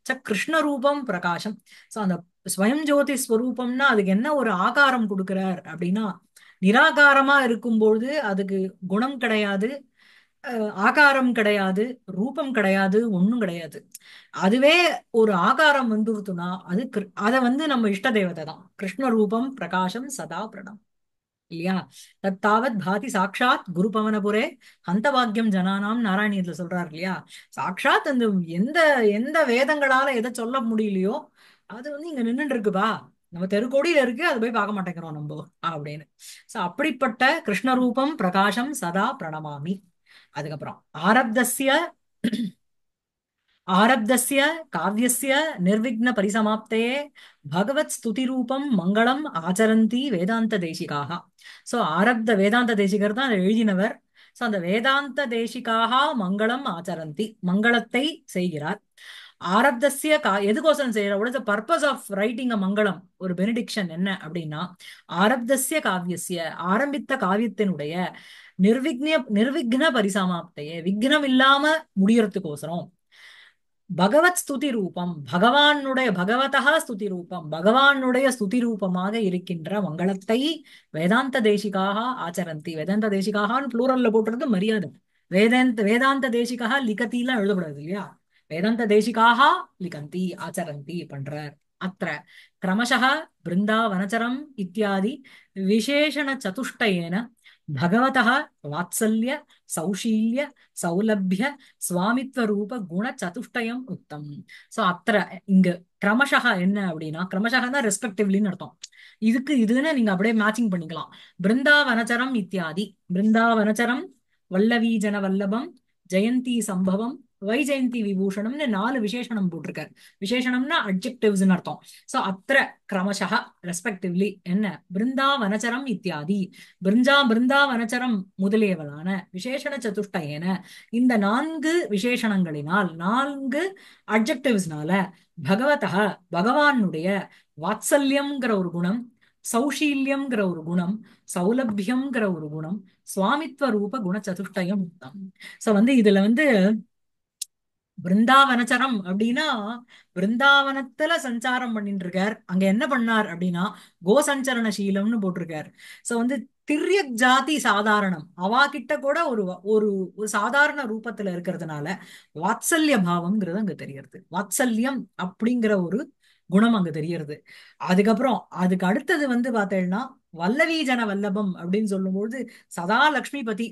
Speaker 1: ச கிருஷ்ணரூபம் பிரகாசம் சோ அந்த ஸ்வயம் ஜோதி ஸ்வரூபம்னா அதுக்கு என்ன ஒரு ஆகாரம் கொடுக்கிறார் அப்படின்னா நிராகாரமா இருக்கும்பொழுது அதுக்கு குணம் கிடையாது ஆகாரம் கிடையாது ரூபம் கிடையாது ஒன்றும் கிடையாது அதுவே ஒரு ஆகாரம் வந்துருத்துனா அது அதை வந்து நம்ம இஷ்ட தேவதை தான் கிருஷ்ண ரூபம் பிரகாசம் சதா பிரணம் இல்லையா தத்தாவத் பாதி சாட்சாத் குரு பவனபுரே ஹந்த வாக்கியம் ஜனானாம் நாராயணியத்துல சொல்றாரு இல்லையா சாட்சாத் அந்த எந்த எந்த வேதங்களால எதை சொல்ல முடியலையோ அது வந்து இங்க நின்றுட்டு இருக்குப்பா நம்ம தெருக்கோடியில இருக்கு அது போய் பார்க்க மாட்டேங்கிறோம் நம்ம அப்படின்னு சோ அப்படிப்பட்ட கிருஷ்ணரூபம் பிரகாசம் சதா பிரணமாமி அதுக்கப்புறம் ஆரப்தசிய ஆரப்தஸ்ய காவியஸ்ய நிர்விக்ன பரிசமாப்தே பகவத் ஸ்துதி ரூபம் மங்களம் ஆச்சரந்தி வேதாந்த தேசிகாக சோ ஆரப்த வேதாந்த தேசிகர் தான் எழுதினவர் சோ அந்த வேதாந்த தேசிகாக மங்களம் ஆச்சரந்தி மங்களத்தை செய்கிறார் ஆரப்தசிய கா எதுக்கோசம் செய்யற உடனே பர்பஸ் ஆஃப் ரைட்டிங் அ மங்களம் ஒரு பெனிடிக்ஷன் என்ன அப்படின்னா ஆரப்தசிய காவியசிய ஆரம்பித்த காவியத்தினுடைய நிர்விக்ன நிர்விக்ன பரிசமாப்தையே விக்னம் இல்லாம முடியறதுக்கோசரம் பகவத் ஸ்துதி ரூபம் பகவானுடைய பகவதா ஸ்துதி ரூபம் பகவானுடைய ஸ்துதி ரூபமாக இருக்கின்ற மங்களத்தை வேதாந்த தேசிகாக ஆச்சரந்தி வேதாந்த தேசிகான்னு புளூரல்ல போட்டுறது மரியாதை வேதாந்த வேதாந்த தேசிகா லிகத்திலாம் எழுதப்படாது இல்லையா வேதாந்த தேசிகாக லிகந்தி ஆச்சரந்தி பண்றார் அத்த கிரமசா பிருந்தாவனச்சரம் இத்தியாதி விசேஷண சதுஷ்டயேன பகவதா வாத்சல்ய சௌஷீல்ய సౌలభ్య சுவாமித்வ ரூப குண சதுஷ்டயம் உத்தம் சோ அத்திர இங்க கிரமஷக என்ன அப்படின்னா கிரமஷகன்னா ரெஸ்பெக்டிவ்லின்னு அர்த்தம் இதுக்கு இதுன்னு நீங்க அப்படியே மேட்சிங் பண்ணிக்கலாம் பிருந்தாவனச்சரம் இத்தியாதி பிருந்தாவனச்சரம் வல்லவீஜன வல்லபம் ஜெயந்தி சம்பவம் வைஜெயந்தி விபூஷணம்னு நாலு விசேஷனம் போட்டிருக்காரு விசேஷனம்னா அப்ஜெக்டிவ்ஸ் அர்த்தம் சோ அத்திர கிரமசா ரெஸ்பெக்டிவ்லி என்ன பிருந்தா வனச்சரம் இத்தியாதி பிருஞ்சா பிருந்தா வனச்சரம் முதலியவளான விசேஷண சதுஷ்டயன இந்த நான்கு விசேஷணங்களினால் நான்கு அப்ஜெக்டிவ்ஸ்னால பகவதா பகவானுடைய வாத்சல்யம்ங்கிற ஒரு குணம் சௌஷீல்யம்ங்கிற ஒரு குணம் சௌலபியம்ங்கிற ஒரு குணம் சுவாமித்வ ரூப குண சதுஷ்டயம் சோ வந்து இதுல வந்து பிருந்தாவனச்சரம் அப்படின்னா பிருந்தாவனத்துல சஞ்சாரம் பண்ணிட்டு இருக்கார் அங்க என்ன பண்ணார் அப்படின்னா கோசஞ்சரண சீலம்னு போட்டிருக்கார் சோ வந்து திரியக் ஜாதி சாதாரணம் அவா கிட்ட கூட ஒரு ஒரு ஒரு சாதாரண ரூபத்துல இருக்கிறதுனால வாத்சல்ய பாவம்ங்கிறது அங்க தெரியறது வாத்சல்யம் அப்படிங்கிற ஒரு குணம் அங்க தெரியறது அதுக்கப்புறம் அதுக்கு அடுத்தது வந்து பார்த்தேன்னா வல்லவி வல்லபம் அப்படின்னு சொல்லும்பொழுது சதா லக்ஷ்மிபதி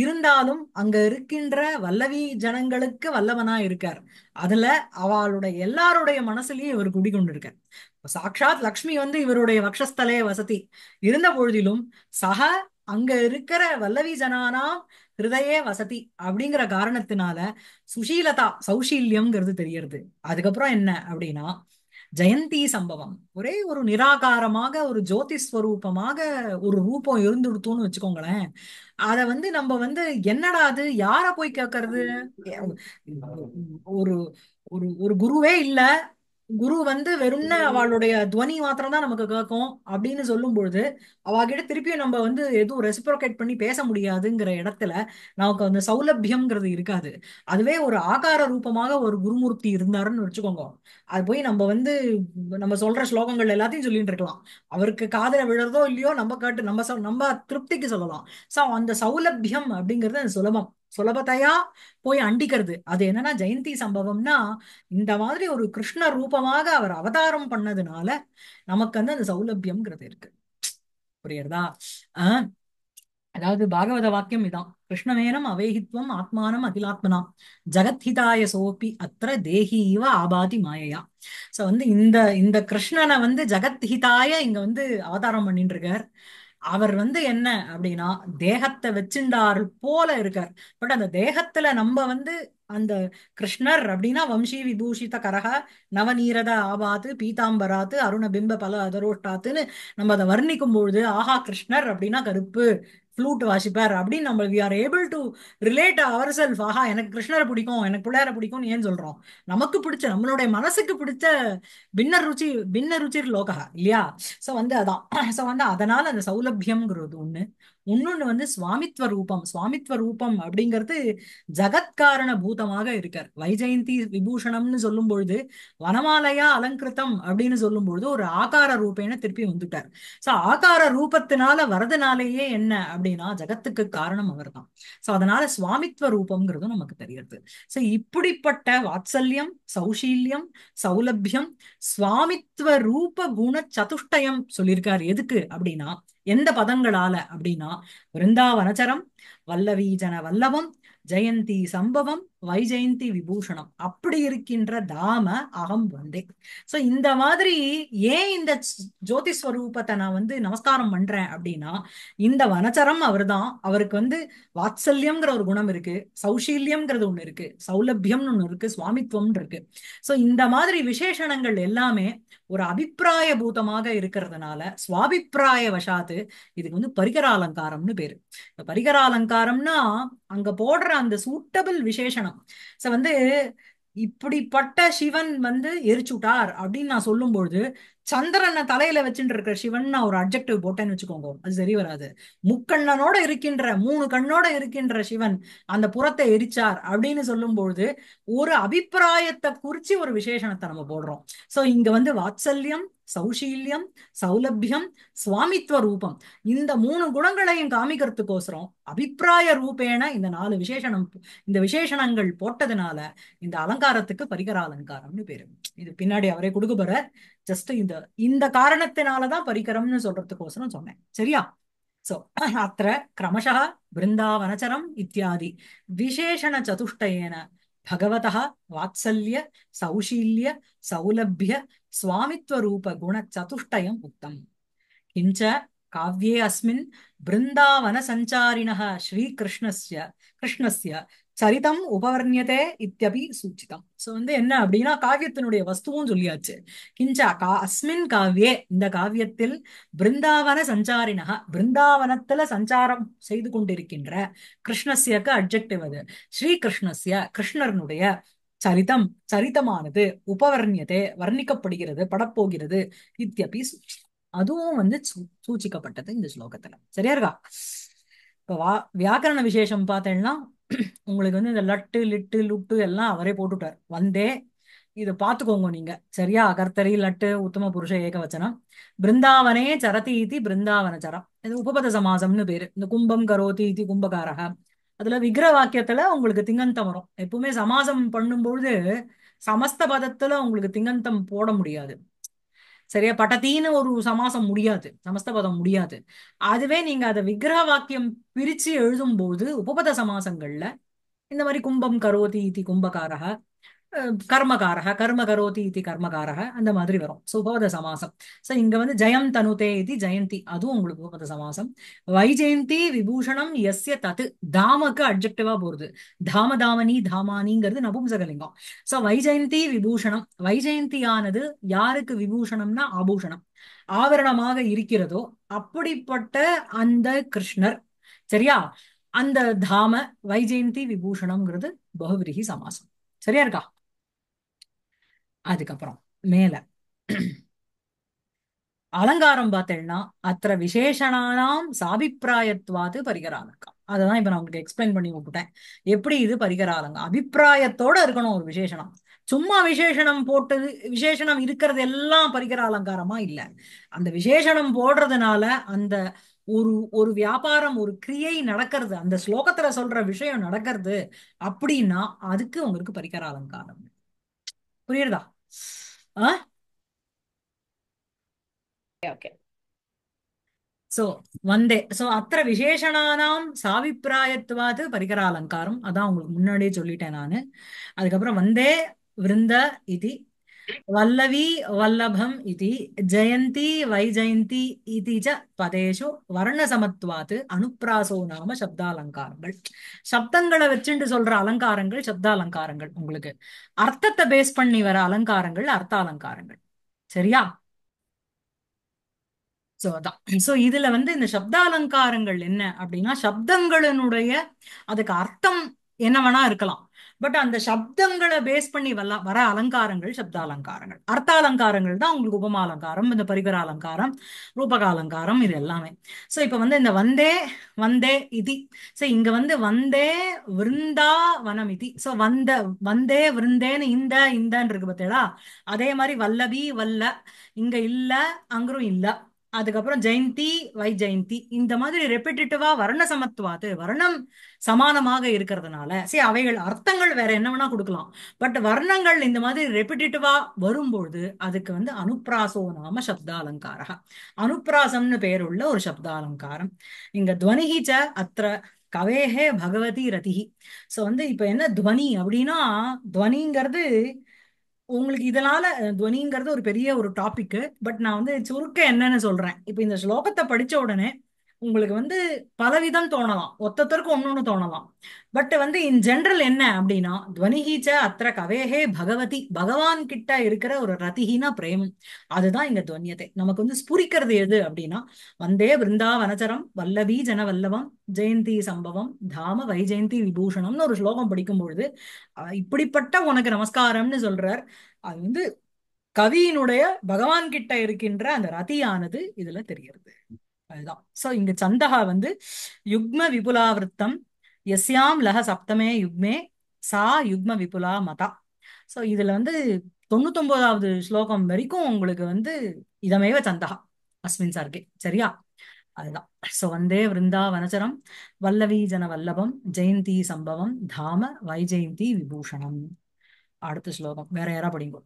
Speaker 1: இருந்தாலும் அங்க இருக்கின்ற வல்லவி ஜனங்களுக்கு வல்லவனா இருக்கார் அதுல அவளுடைய எல்லாருடைய மனசுலயும் இவர் குடிக்கொண்டிருக்கார் சாட்சாத் லக்ஷ்மி வந்து இவருடைய வக்ஷஸ்தலே வசதி இருந்த பொழுதிலும் சக அங்க இருக்கிற வல்லவி ஜனானாம் ஹிருதயே வசதி அப்படிங்கிற காரணத்தினால சுஷீலதா சௌஷீல்யம்ங்கிறது தெரியறது அதுக்கப்புறம் என்ன அப்படின்னா ஜெயந்தி சம்பவம் ஒரே ஒரு நிராகாரமாக ஒரு ஜோதிஸ்வரூபமாக ஒரு ரூபம் இருந்துடுத்தும்னு வச்சுக்கோங்களேன் அத வந்து நம்ம வந்து என்னடா அது யார போய் கேக்குறது ஒரு ஒரு ஒரு குருவே இல்ல குரு வந்து வெறும்ன அவளுடைய துவனி மாத்திரம் தான் நமக்கு கேட்கும் அப்படின்னு சொல்லும் பொழுது அவகிட்ட திருப்பியும் நம்ம வந்து எதுவும் ரெசிப்ரோகேட் பண்ணி பேச முடியாதுங்கிற இடத்துல நமக்கு அந்த சௌலபியம்ங்கிறது இருக்காது அதுவே ஒரு ஆகார ரூபமாக ஒரு குருமூர்த்தி இருந்தாருன்னு வச்சுக்கோங்க அது போய் நம்ம வந்து நம்ம சொல்ற ஸ்லோகங்கள் எல்லாத்தையும் சொல்லிட்டு இருக்கலாம் அவருக்கு காதல விழுறதோ இல்லையோ நம்ம கேட்டு நம்ம நம்ம திருப்திக்கு சொல்லலாம் சோ அந்த சௌலபியம் அப்படிங்கிறது சுலபம் சுலபத்தையா போய் அண்டிக்கிறது அது என்னன்னா ஜெயந்தி சம்பவம்னா இந்த மாதிரி ஒரு கிருஷ்ண ரூபமாக அவர் அவதாரம் பண்ணதுனால நமக்கு வந்து அந்த சௌலபியம்ங்கிறது இருக்கு புரியறதா ஆஹ் அதாவது பாகவத வாக்கியம் இதான் கிருஷ்ணவேனம் அவேகித்வம் ஆத்மானம் அகிலாத்மனா ஜகத்ஹிதாய சோப்பி அத்திர தேகீவ ஆபாதி மாயையா சோ வந்து இந்த இந்த கிருஷ்ணனை வந்து ஜகத்ஹிதாய இங்க வந்து அவதாரம் பண்ணிட்டு இருக்கார் அவர் வந்து என்ன அப்படின்னா தேகத்தை வச்சிருந்தாரு போல இருக்கார் பட் அந்த தேகத்துல நம்ம வந்து அந்த கிருஷ்ணர் அப்படின்னா வம்சி விபூஷித கரக நவநீரத ஆபாத்து பீதாம்பராத்து அருண பிம்ப பல அதரோஷ்டாத்துன்னு நம்ம அதை வர்ணிக்கும் பொழுது ஆஹா கிருஷ்ணர் அப்படின்னா கருப்பு ஃப்ளூட் வாசிப்பார் அப்படின்னு நம்ம we are able to relate ourself ஆஹா எனக்கு கிருஷ்ணரை பிடிக்கும் எனக்கு பிள்ளையார பிடிக்கும்னு ஏன் சொல்றோம் நமக்கு பிடிச்ச நம்மளுடைய மனசுக்கு பிடிச்ச பின்ன ருச்சி பின்ன ருச்சி லோகா இல்லையா ஸோ வந்து அதான் ஸோ வந்து அதனால அந்த சௌலபியம்ங்கிறது ஒண்ணு இன்னொன்னு வந்து சுவாமித்வ ரூபம் சுவாமித்வ ரூபம் அப்படிங்கிறது ஜகத்காரண பூதமாக இருக்கார் வைஜெயந்தி விபூஷணம்னு சொல்லும் பொழுது வனமாலயா அலங்கிருத்தம் அப்படின்னு சொல்லும் பொழுது ஒரு ஆகார ரூபேன திருப்பி வந்துட்டார் சோ ஆகார ரூபத்தினால வரதுனாலேயே என்ன அப்படின்னா ஜகத்துக்கு காரணம் அவர் தான் சோ அதனால சுவாமித்வ ரூபம்ங்கிறதும் நமக்கு தெரியறது சோ இப்படிப்பட்ட வாத்சல்யம் சௌஷீல்யம் சௌலபியம் சுவாமித்வ ரூப குண சதுஷ்டயம் சொல்லியிருக்கார் எதுக்கு அப்படின்னா எந்த பதங்களால அப்படின்னா விருந்தாவனச்சரம் வல்லவீஜன வல்லவம் ஜெயந்தி சம்பவம் வைஜெயந்தி விபூஷணம் அப்படி இருக்கின்ற தாம அகம் வந்தே சோ இந்த மாதிரி ஏன் இந்த ஜோதிஸ்வரூபத்தை நான் வந்து நமஸ்காரம் பண்றேன் அப்படின்னா இந்த வனச்சரம் அவர்தான் அவருக்கு வந்து வாத்சல்யம்ங்கிற ஒரு குணம் இருக்கு சௌசீல்யம்ங்கிறது ஒண்ணு இருக்கு சௌலபியம்னு ஒண்ணு இருக்கு சுவாமித்துவம்னு இருக்கு சோ இந்த மாதிரி விசேஷணங்கள் எல்லாமே ஒரு அபிப்பிராய பூதமாக இருக்கிறதுனால சுவாபிப்பிராய வசாத்து இதுக்கு வந்து பரிகர அலங்காரம்னு பேரு பரிகர அலங்காரம்னா அங்க போடுற அந்த சூட்டபிள் விசேஷனம் சொல்லலாம் சோ வந்து இப்படிப்பட்ட சிவன் வந்து எரிச்சுட்டார் அப்படின்னு நான் சொல்லும்பொழுது சந்திரனை தலையில வச்சுட்டு இருக்கிற சிவன் நான் ஒரு அப்ஜெக்டிவ் போட்டேன்னு வச்சுக்கோங்க அது சரி வராது முக்கண்ணனோட இருக்கின்ற மூணு கண்ணோட இருக்கின்ற சிவன் அந்த புறத்தை எரிச்சார் அப்படின்னு சொல்லும்பொழுது ஒரு அபிப்பிராயத்தை குறிச்சு ஒரு விசேஷணத்தை நம்ம போடுறோம் சோ இங்க வந்து வாத்சல்யம் சௌஷீல்யம் சௌலபியம் சுவாமித்வ ரூபம் இந்த மூணு குணங்களையும் காமிக்கிறதுக்கோசரம் அபிப்பிராய ரூபேன இந்த நாலு விசேஷனம் இந்த விசேஷணங்கள் போட்டதுனால இந்த அலங்காரத்துக்கு பரிகர அலங்காரம்னு பேரு இது பின்னாடி அவரே கொடுக்க போற ஜஸ்ட் இந்த இந்த காரணத்தினாலதான் பரிகரம்னு சொல்றதுக்கோசரம் சொன்னேன் சரியா சோ அத்த கிரமஷா பிருந்தாவனச்சரம் இத்தியாதி விசேஷண சதுஷ்டயேன பகவத வாத்சல்ய சௌசீல்ய சௌலபிய स्वामित्वरूप गुणचतुष्टयम् கிஞ்ச किञ्च அஸ்மின் பிருந்தாவன बृन्दावनसञ्चारिणः ஸ்ரீகிருஷ்ணஸ்ய கிருஷ்ணஸ்ய சரிதம் உபவர்ணியதே இத்தியபி சூச்சிதம் ஸோ வந்து என்ன அப்படின்னா காவியத்தினுடைய வஸ்துவும் சொல்லியாச்சு கிஞ்சா கா அஸ்மின் காவியே இந்த காவியத்தில் பிருந்தாவன சஞ்சாரினக பிருந்தாவனத்துல சஞ்சாரம் செய்து கொண்டிருக்கின்ற கிருஷ்ணசியக்கு அப்ஜெக்டிவ் அது ஸ்ரீ கிருஷ்ணசிய கிருஷ்ணர்னுடைய சரிதம் சரிதமானது உபவர்ணியதே வர்ணிக்கப்படுகிறது படப்போகிறது இத்தியபி அதுவும் வந்து சூச்சிக்கப்பட்டது இந்த ஸ்லோகத்துல சரியா இருக்கா இப்ப வா வியாக்கரண விசேஷம் பார்த்தேன்னா உங்களுக்கு வந்து இந்த லட்டு லிட்டு லுட்டு எல்லாம் அவரே போட்டுட்டார் வந்தே இதை பார்த்துக்கோங்க நீங்க சரியா அகர்த்தரி லட்டு உத்தம புருஷ ஏக வச்சனம் பிருந்தாவனே சரதி இது பிருந்தாவன சரம் இது உபபத சமாசம்னு பேரு இந்த கும்பம் கரோதி இது கும்பகாரக அதுல விக்கிர வாக்கியத்துல உங்களுக்கு திங்கந்தம் வரும் எப்பவுமே சமாசம் பண்ணும்பொழுது சமஸ்த பதத்துல உங்களுக்கு திங்கந்தம் போட முடியாது சரியா பட்டத்தின்னு ஒரு சமாசம் முடியாது சமஸ்த பதம் முடியாது அதுவே நீங்க அதை விக்கிரக வாக்கியம் பிரிச்சு எழுதும்போது உபபத சமாசங்கள்ல இந்த மாதிரி கும்பம் கரோதி இத்தி கும்பகாரக கர்மகாரக கர்ம கரோதி இது கர்மகாரக அந்த மாதிரி வரும் ஸோ சமாசம் ஸோ இங்க வந்து ஜெயம் தனுதே இது ஜெயந்தி அதுவும் உங்களுக்கு உபவத சமாசம் வைஜெயந்தி விபூஷணம் எஸ்ய தத்து தாமக்கு அப்ஜெக்டிவா போறது தாம தாமனி தாமானிங்கிறது நபும்சகலிங்கம் ஸோ வைஜெயந்தி விபூஷணம் வைஜெயந்தியானது யாருக்கு விபூஷணம்னா ஆபூஷணம் ஆவரணமாக இருக்கிறதோ அப்படிப்பட்ட அந்த கிருஷ்ணர் சரியா அந்த தாம வைஜெயந்தி விபூஷணம்ங்கிறது பகுவிரிகி சமாசம் சரியா இருக்கா அதுக்கப்புறம் மேல அலங்காரம் பார்த்தேன்னா அத்த விசேஷனானாம் சாபிப்பிராயத்வாது பரிகராலங்கம் அதான் இப்ப நான் உங்களுக்கு எக்ஸ்பிளைன் பண்ணி விட்டுட்டேன் எப்படி இது பரிகராலங்கம் அபிப்பிராயத்தோட இருக்கணும் ஒரு விசேஷனம் சும்மா விசேஷனம் போட்டது விசேஷனம் இருக்கிறது எல்லாம் பரிகர அலங்காரமா இல்ல அந்த விசேஷனம் போடுறதுனால அந்த ஒரு ஒரு வியாபாரம் ஒரு கிரியை நடக்கிறது அந்த ஸ்லோகத்துல சொல்ற விஷயம் நடக்கிறது அப்படின்னா அதுக்கு உங்களுக்கு பரிகர அலங்காரம் புரியுறதா ఓకే సో வந்தே ஸோ அதான் உங்களுக்கு முன்னாடியே சொல்லிட்டேன் நான் அதுக்கப்புறம் வந்தே விருந்த இது வல்லவி வல்லபம் இது जयन्ती வைஜயந்தி இது च பதேஷு வர்ணசமத்வாத்து அனுப்ராசோ நாம சப்தாலங்காரங்கள் சப்தங்களை வச்சுட்டு சொல்ற அலங்காரங்கள் சப்தாலங்காரங்கள் உங்களுக்கு அர்த்தத்தை பேஸ் பண்ணி வர அலங்காரங்கள் அர்த்த அலங்காரங்கள் சரியா சோ அதான் சோ இதுல வந்து இந்த சப்தாலங்காரங்கள் என்ன அப்படின்னா சப்தங்களினுடைய அதுக்கு அர்த்தம் என்ன வேணா இருக்கலாம் பட் அந்த சப்தங்களை பேஸ் பண்ணி வல்ல வர அலங்காரங்கள் சப்த அலங்காரங்கள் அர்த்த அலங்காரங்கள் தான் உங்களுக்கு உபமா அலங்காரம் இந்த பரிகர அலங்காரம் ரூபக அலங்காரம் இது எல்லாமே ஸோ இப்போ வந்து இந்த வந்தே வந்தே இதி ஸோ இங்க வந்து வந்தே விருந்தா வனம் இதி ஸோ வந்த வந்தே விருந்தேன்னு இந்த இந்த இருக்கு பார்த்தீங்களா அதே மாதிரி வல்லபி வல்ல இங்க இல்ல அங்கரும் இல்ல அதுக்கப்புறம் ஜெயந்தி வை ஜெயந்தி இந்த மாதிரி ரெப்பிட்டேட்டிவா வர்ண சமத்துவாது வர்ணம் சமானமாக இருக்கிறதுனால சரி அவைகள் அர்த்தங்கள் வேற என்ன வேணா கொடுக்கலாம் பட் வர்ணங்கள் இந்த மாதிரி ரெப்பிட்டேட்டிவா வரும்பொழுது அதுக்கு வந்து அனுப்ராசோ நாம சப்தாலங்காரா அனுப்ராசம்னு பெயருள்ள ஒரு சப்தாலங்காரம் இங்க துவனிகிச்ச அத்த கவேஹே பகவதி ரதிகி ஸோ வந்து இப்ப என்ன துவனி அப்படின்னா துவனிங்கிறது உங்களுக்கு இதனால துவனிங்கிறது ஒரு பெரிய ஒரு டாபிக் பட் நான் வந்து சுருக்க என்னன்னு சொல்றேன் இப்போ இந்த ஸ்லோகத்தை படிச்ச உடனே உங்களுக்கு வந்து பலவிதம் தோணலாம் ஒத்தத்தருக்கு ஒன்னொன்னு தோணலாம் பட் வந்து இன் ஜென்ரல் என்ன அப்படின்னா துவனிகீச்ச அத்திர கவேகே பகவதி பகவான் கிட்ட இருக்கிற ஒரு ரத்திகினா பிரேமம் அதுதான் இங்க துவன்யத்தை நமக்கு வந்து ஸ்புரிக்கிறது எது அப்படின்னா வந்தே பிருந்தாவனச்சரம் வல்லவி ஜன வல்லவம் ஜெயந்தி சம்பவம் தாம வைஜெயந்தி விபூஷணம்னு ஒரு ஸ்லோகம் படிக்கும் பொழுது இப்படிப்பட்ட உனக்கு நமஸ்காரம்னு சொல்றார் அது வந்து கவியினுடைய பகவான் கிட்ட இருக்கின்ற அந்த ரதியானது இதுல தெரியறது அதுதான் சோ இங்க சந்தகா வந்து யுக்ம விபுலாவிருத்தம் எஸ்யாம் லஹ சப்தமே யுக்மே சா யுக்ம விபுலா மதா சோ இதுல வந்து தொண்ணூத்தொன்பதாவது ஸ்லோகம் வரைக்கும் உங்களுக்கு வந்து இதமேவ சந்தகா அஸ்மின் சார்கே சரியா அதுதான் சோ வந்தே விருந்தாவனச்சரம் வல்லவி ஜன வல்லபம் ஜெயந்தி சம்பவம் தாம வைஜெயந்தி விபூஷணம் அடுத்த ஸ்லோகம் வேற யாரா படிங்கோ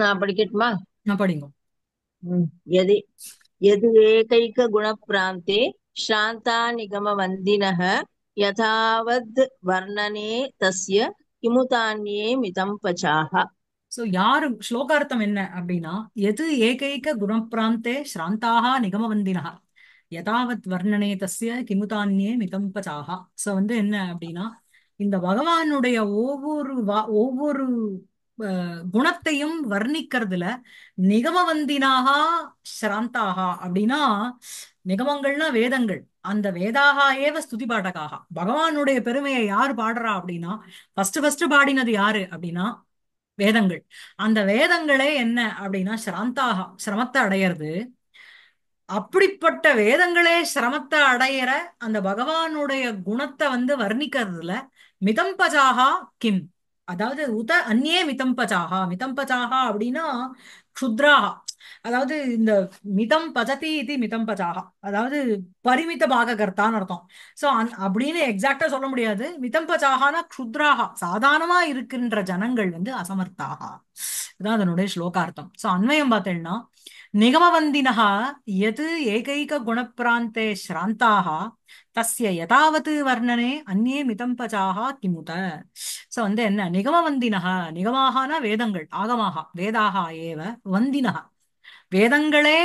Speaker 1: நான் படிக்கட்டுமா நான் படிங்கோ எது குணப்பிராந்தே यदि நிகம श्रान्तानिगमवन्दिनः यथावद् वर्णने तस्य கிமுதானியே மிதம் பச்சாக சோ யாரு ஸ்லோகார்த்தம் என்ன அப்படின்னா எது ஏகைக குணப்பிராந்தே ஸ்ராந்தாக நிகமவந்தினா யதாவத் வர்ணனே தஸ்ய கிமுதானியே மிதம் சோ வந்து என்ன அப்படின்னா இந்த பகவானுடைய ஒவ்வொரு வா ஒவ்வொரு குணத்தையும் வர்ணிக்கிறதுல நிகமவந்தினாகா சிராந்தாகா அப்படின்னா நிகமங்கள்னா வேதங்கள் அந்த வேதாகா ஏவ ஸ்துதி பாடகாக பகவானுடைய பெருமையை யார் பாடுறா அப்படின்னா ஃபர்ஸ்ட் ஃபர்ஸ்ட் பாடினது யாரு அப்படின்னா வேதங்கள் அந்த வேதங்களே என்ன அப்படின்னா சிராந்தாகா சிரமத்தை அடையிறது அப்படிப்பட்ட வேதங்களே சிரமத்தை அடையிற அந்த பகவானுடைய குணத்தை வந்து வர்ணிக்கிறதுல மிதம்பஜாகா கிம் அதாவது உத அந்நே மிதம்பஜாகா மிதம்பஜாகா அப்படின்னா க்ஷுத்ராகா அதாவது இந்த மிதம் பஜதி இது மிதம் பஜாகா அதாவது பரிமித பாககர்த்தான்னு அர்த்தம் சோ அந் அப்படின்னு எக்ஸாக்டா சொல்ல முடியாது மிதம் பஜாகானா க்ஷுத்ராகா சாதாரணமா இருக்கின்ற ஜனங்கள் வந்து அசமர்த்தாகா இதுதான் அதனுடைய ஸ்லோகார்த்தம் சோ அன்வயம் பார்த்தேன்னா நிகமவந்தினா எது ஏகைக குணப்பிராந்தே ஸ்ராந்தாக தஸ்ய யதாவது வர்ணனே அந்நே மிதம்பஜாக கிமுத சோ வந்து என்ன நிகமவந்தினா வந்தினகா நிகமாகனா வேதங்கள் ஆகமாக வேதாக ஏவ வந்தினா வேதங்களே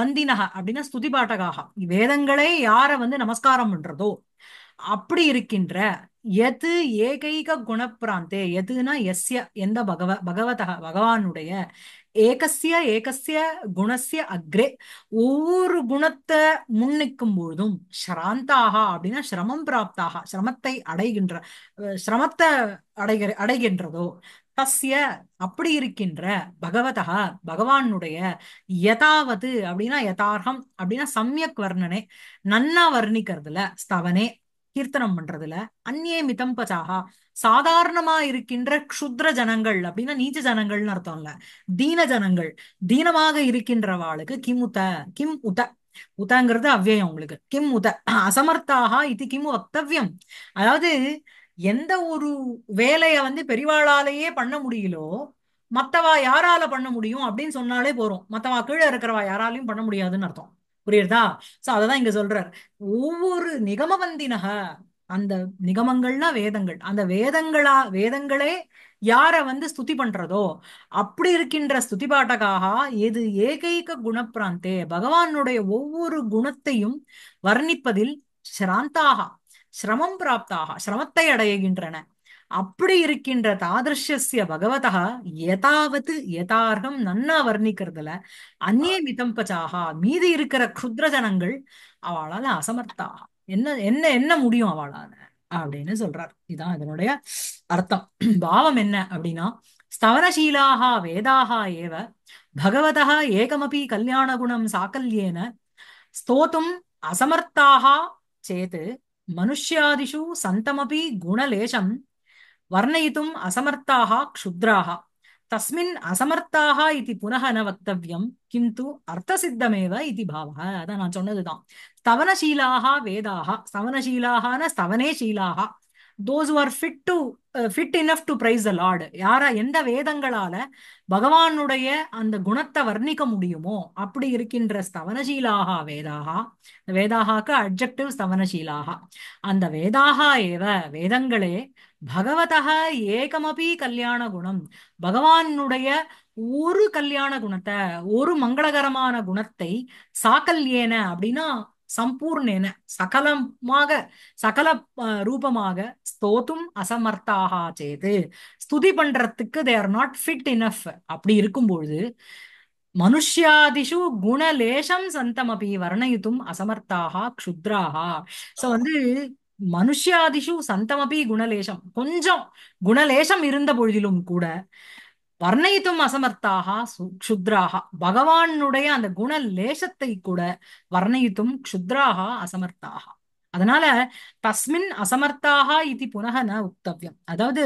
Speaker 1: வந்தினக அப்படின்னா ஸ்துதி பாட்டகாக வேதங்களே யார வந்து நமஸ்காரம் பண்றதோ அப்படி இருக்கின்ற எது ஏகைக குணப்பிராந்தே எதுனா எஸ்ய எந்த பகவ பகவத பகவானுடைய ஏகசிய ஏகசிய குணசிய அக்ரே ஒவ்வொரு குணத்தை முன்னிக்கும் பொழுதும் ஸ்ராந்தாக அப்படின்னா சிரமம் பிராப்தாக சிரமத்தை அடைகின்ற சிரமத்தை அடைகிற அடைகின்றதோ தஸ்ய அப்படி இருக்கின்ற பகவதா பகவானுடைய யதாவது அப்படின்னா யதார்கம் அப்படின்னா சமயக் வர்ணனை நன்னா வர்ணிக்கிறதுல ஸ்தவனே கீர்த்தனம் பண்றதுல அந்நே மிதம் பச்சாகா சாதாரணமா இருக்கின்ற க்ஷுத்ர ஜனங்கள் அப்படின்னா நீச்ச ஜனங்கள்னு அர்த்தம்ல தீன ஜனங்கள் தீனமாக இருக்கின்றவாளுக்கு கிம் உத கிம் உத உதங்கிறது அவ்வியம் உங்களுக்கு கிம் உத அசமர்த்தாக இது கிம் வக்தவியம் அதாவது எந்த ஒரு வேலைய வந்து பெரிவாளாலேயே பண்ண முடியலோ மத்தவா யாரால பண்ண முடியும் அப்படின்னு சொன்னாலே போறோம் மத்தவா கீழே இருக்கிறவா யாராலையும் பண்ண முடியாதுன்னு அர்த்தம் புரியுறதா சோ அததான் இங்க சொல்றார் ஒவ்வொரு நிகமவந்தினக அந்த நிகமங்கள்னா வேதங்கள் அந்த வேதங்களா வேதங்களே யார வந்து ஸ்துதி பண்றதோ அப்படி இருக்கின்ற ஸ்துதி பாட்டகாக எது ஏகைக குணப்பிராந்தே பகவானுடைய ஒவ்வொரு குணத்தையும் வர்ணிப்பதில் சிராந்தாக சிரமம் பிராப்தாக சிரமத்தை அடைகின்றன அப்படி இருக்கின்ற தாதிருஷ்ய பகவதா எதாவது யதார்கம் நன்னா வர்ணிக்கிறதுல அந்நிய மிதம் மீதி இருக்கிற குருத்ர ஜனங்கள் அவளால அசமர்த்தா என்ன என்ன என்ன முடியும் அவளால அப்படின்னு சொல்றார் இதுதான் இதனுடைய அர்த்தம் பாவம் என்ன அப்படின்னா ஸ்தவனசீலாக வேதாக ஏவ பகவதா ஏகமபி கல்யாண குணம் சாக்கல்யேன ஸ்தோத்தும் அசமர்த்தாக சேத்து மனுஷ்யாதிஷு சந்தமபி குணலேசம் வர்ணயித்தும் அசமர்த்தாக க்ஷுத்ராக தஸ்மின் அசமர்த்தாக இது புனக ந வக்தவியம் கிந்து அர்த்தசித்தமேவ இது பாவக அதான் நான் சொன்னதுதான் ஸ்தவனசீலாக வேதாக ஸ்தவனசீலாகன ஸ்தவனே சீலாக those are fit to fit enough uh, to praise the lord யாரா எந்த வேதங்களால பகவானுடைய அந்த குணத்தை வர்ணிக்க முடியுமோ அப்படி இருக்கின்ற ஸ்தவனசீலாக வேதாக வேதாகாக்கு அப்ஜெக்டிவ் ஸ்தவனசீலாக அந்த வேதாக ஏவ வேதங்களே பகவதக ஏகமபி கல்யாண குணம் பகவானுடைய ஒரு கல்யாண குணத்தை ஒரு மங்களகரமான குணத்தை சாக்கல்யேன அப்படின்னா சம்பூர்ணேன சகலமாக சகல ரூபமாக ஸ்தோத்தும் அசமர்த்தாக செய்து ஸ்துதி பண்றதுக்கு they are not fit enough அப்படி இருக்கும் பொழுது மனுஷியாதிஷு குணலேஷம் சந்தமபி வர்ணயித்தும் அசமர்த்தாக க்ஷுத்ராகா சோ வந்து மனுஷியாதிஷு சந்தமபி குணலேசம் கொஞ்சம் குணலேசம் இருந்த பொழுதிலும் கூட வர்ணயித்தும் அசமர்த்தாக சுத்ராக பகவானுடைய அந்த குணலேசத்தை கூட வர்ணயித்தும் க்ஷுத்ராக அசமர்த்தாக அதனால தஸ்மின் அசமர்த்தாக இது புனக ந உக்தவியம் அதாவது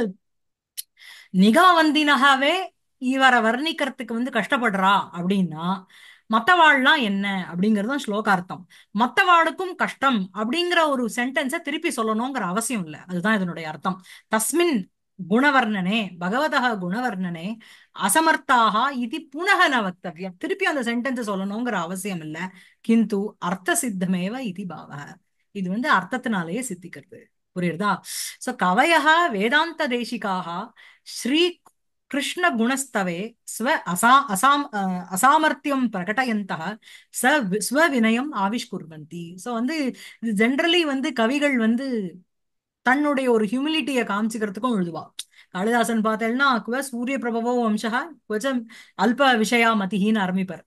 Speaker 1: நிகாவந்தினகவே இவரை வர்ணிக்கிறதுக்கு வந்து கஷ்டப்படுறா அப்படின்னா மத்தவாள்லாம் என்ன அப்படிங்கிறது தான் ஸ்லோகார்த்தம் மத்தவாளுக்கும் கஷ்டம் அப்படிங்கிற ஒரு சென்டென்ஸை திருப்பி சொல்லணுங்கிற அவசியம் இல்லை அதுதான் இதனுடைய அர்த்தம் தஸ்மின் குணவர்ணனே பகவதக குணவர்ணனே அசமர்த்தாக இது புனக நவத்தவியம் திருப்பி அந்த சென்டென்ஸ் சொல்லணுங்கிற அவசியம் இல்ல கிந்து அர்த்த சித்தமேவ இது பாவ இது வந்து அர்த்தத்தினாலேயே சித்திக்கிறது புரியுறதா சோ கவயகா வேதாந்த தேசிகாக ஸ்ரீ குணஸ்தவே ஸ்வ அசா அசாம் அசாமர்த்தியம் பிரகட்டயந்தா ச ஸ்வவினயம் ஆவிஷ்குர்வந்தி ஸோ வந்து ஜென்ரலி வந்து கவிகள் வந்து தன்னுடைய ஒரு ஹியூமிலிட்டியை காமிச்சுக்கிறதுக்கும் எழுதுவாள் காளிதாசன் பார்த்தேன்னா குவ சூரிய பிரபவோ வம்சா கொஞ்சம் அல்ப விஷயா மதிஹின்னு ஆரம்பிப்பார்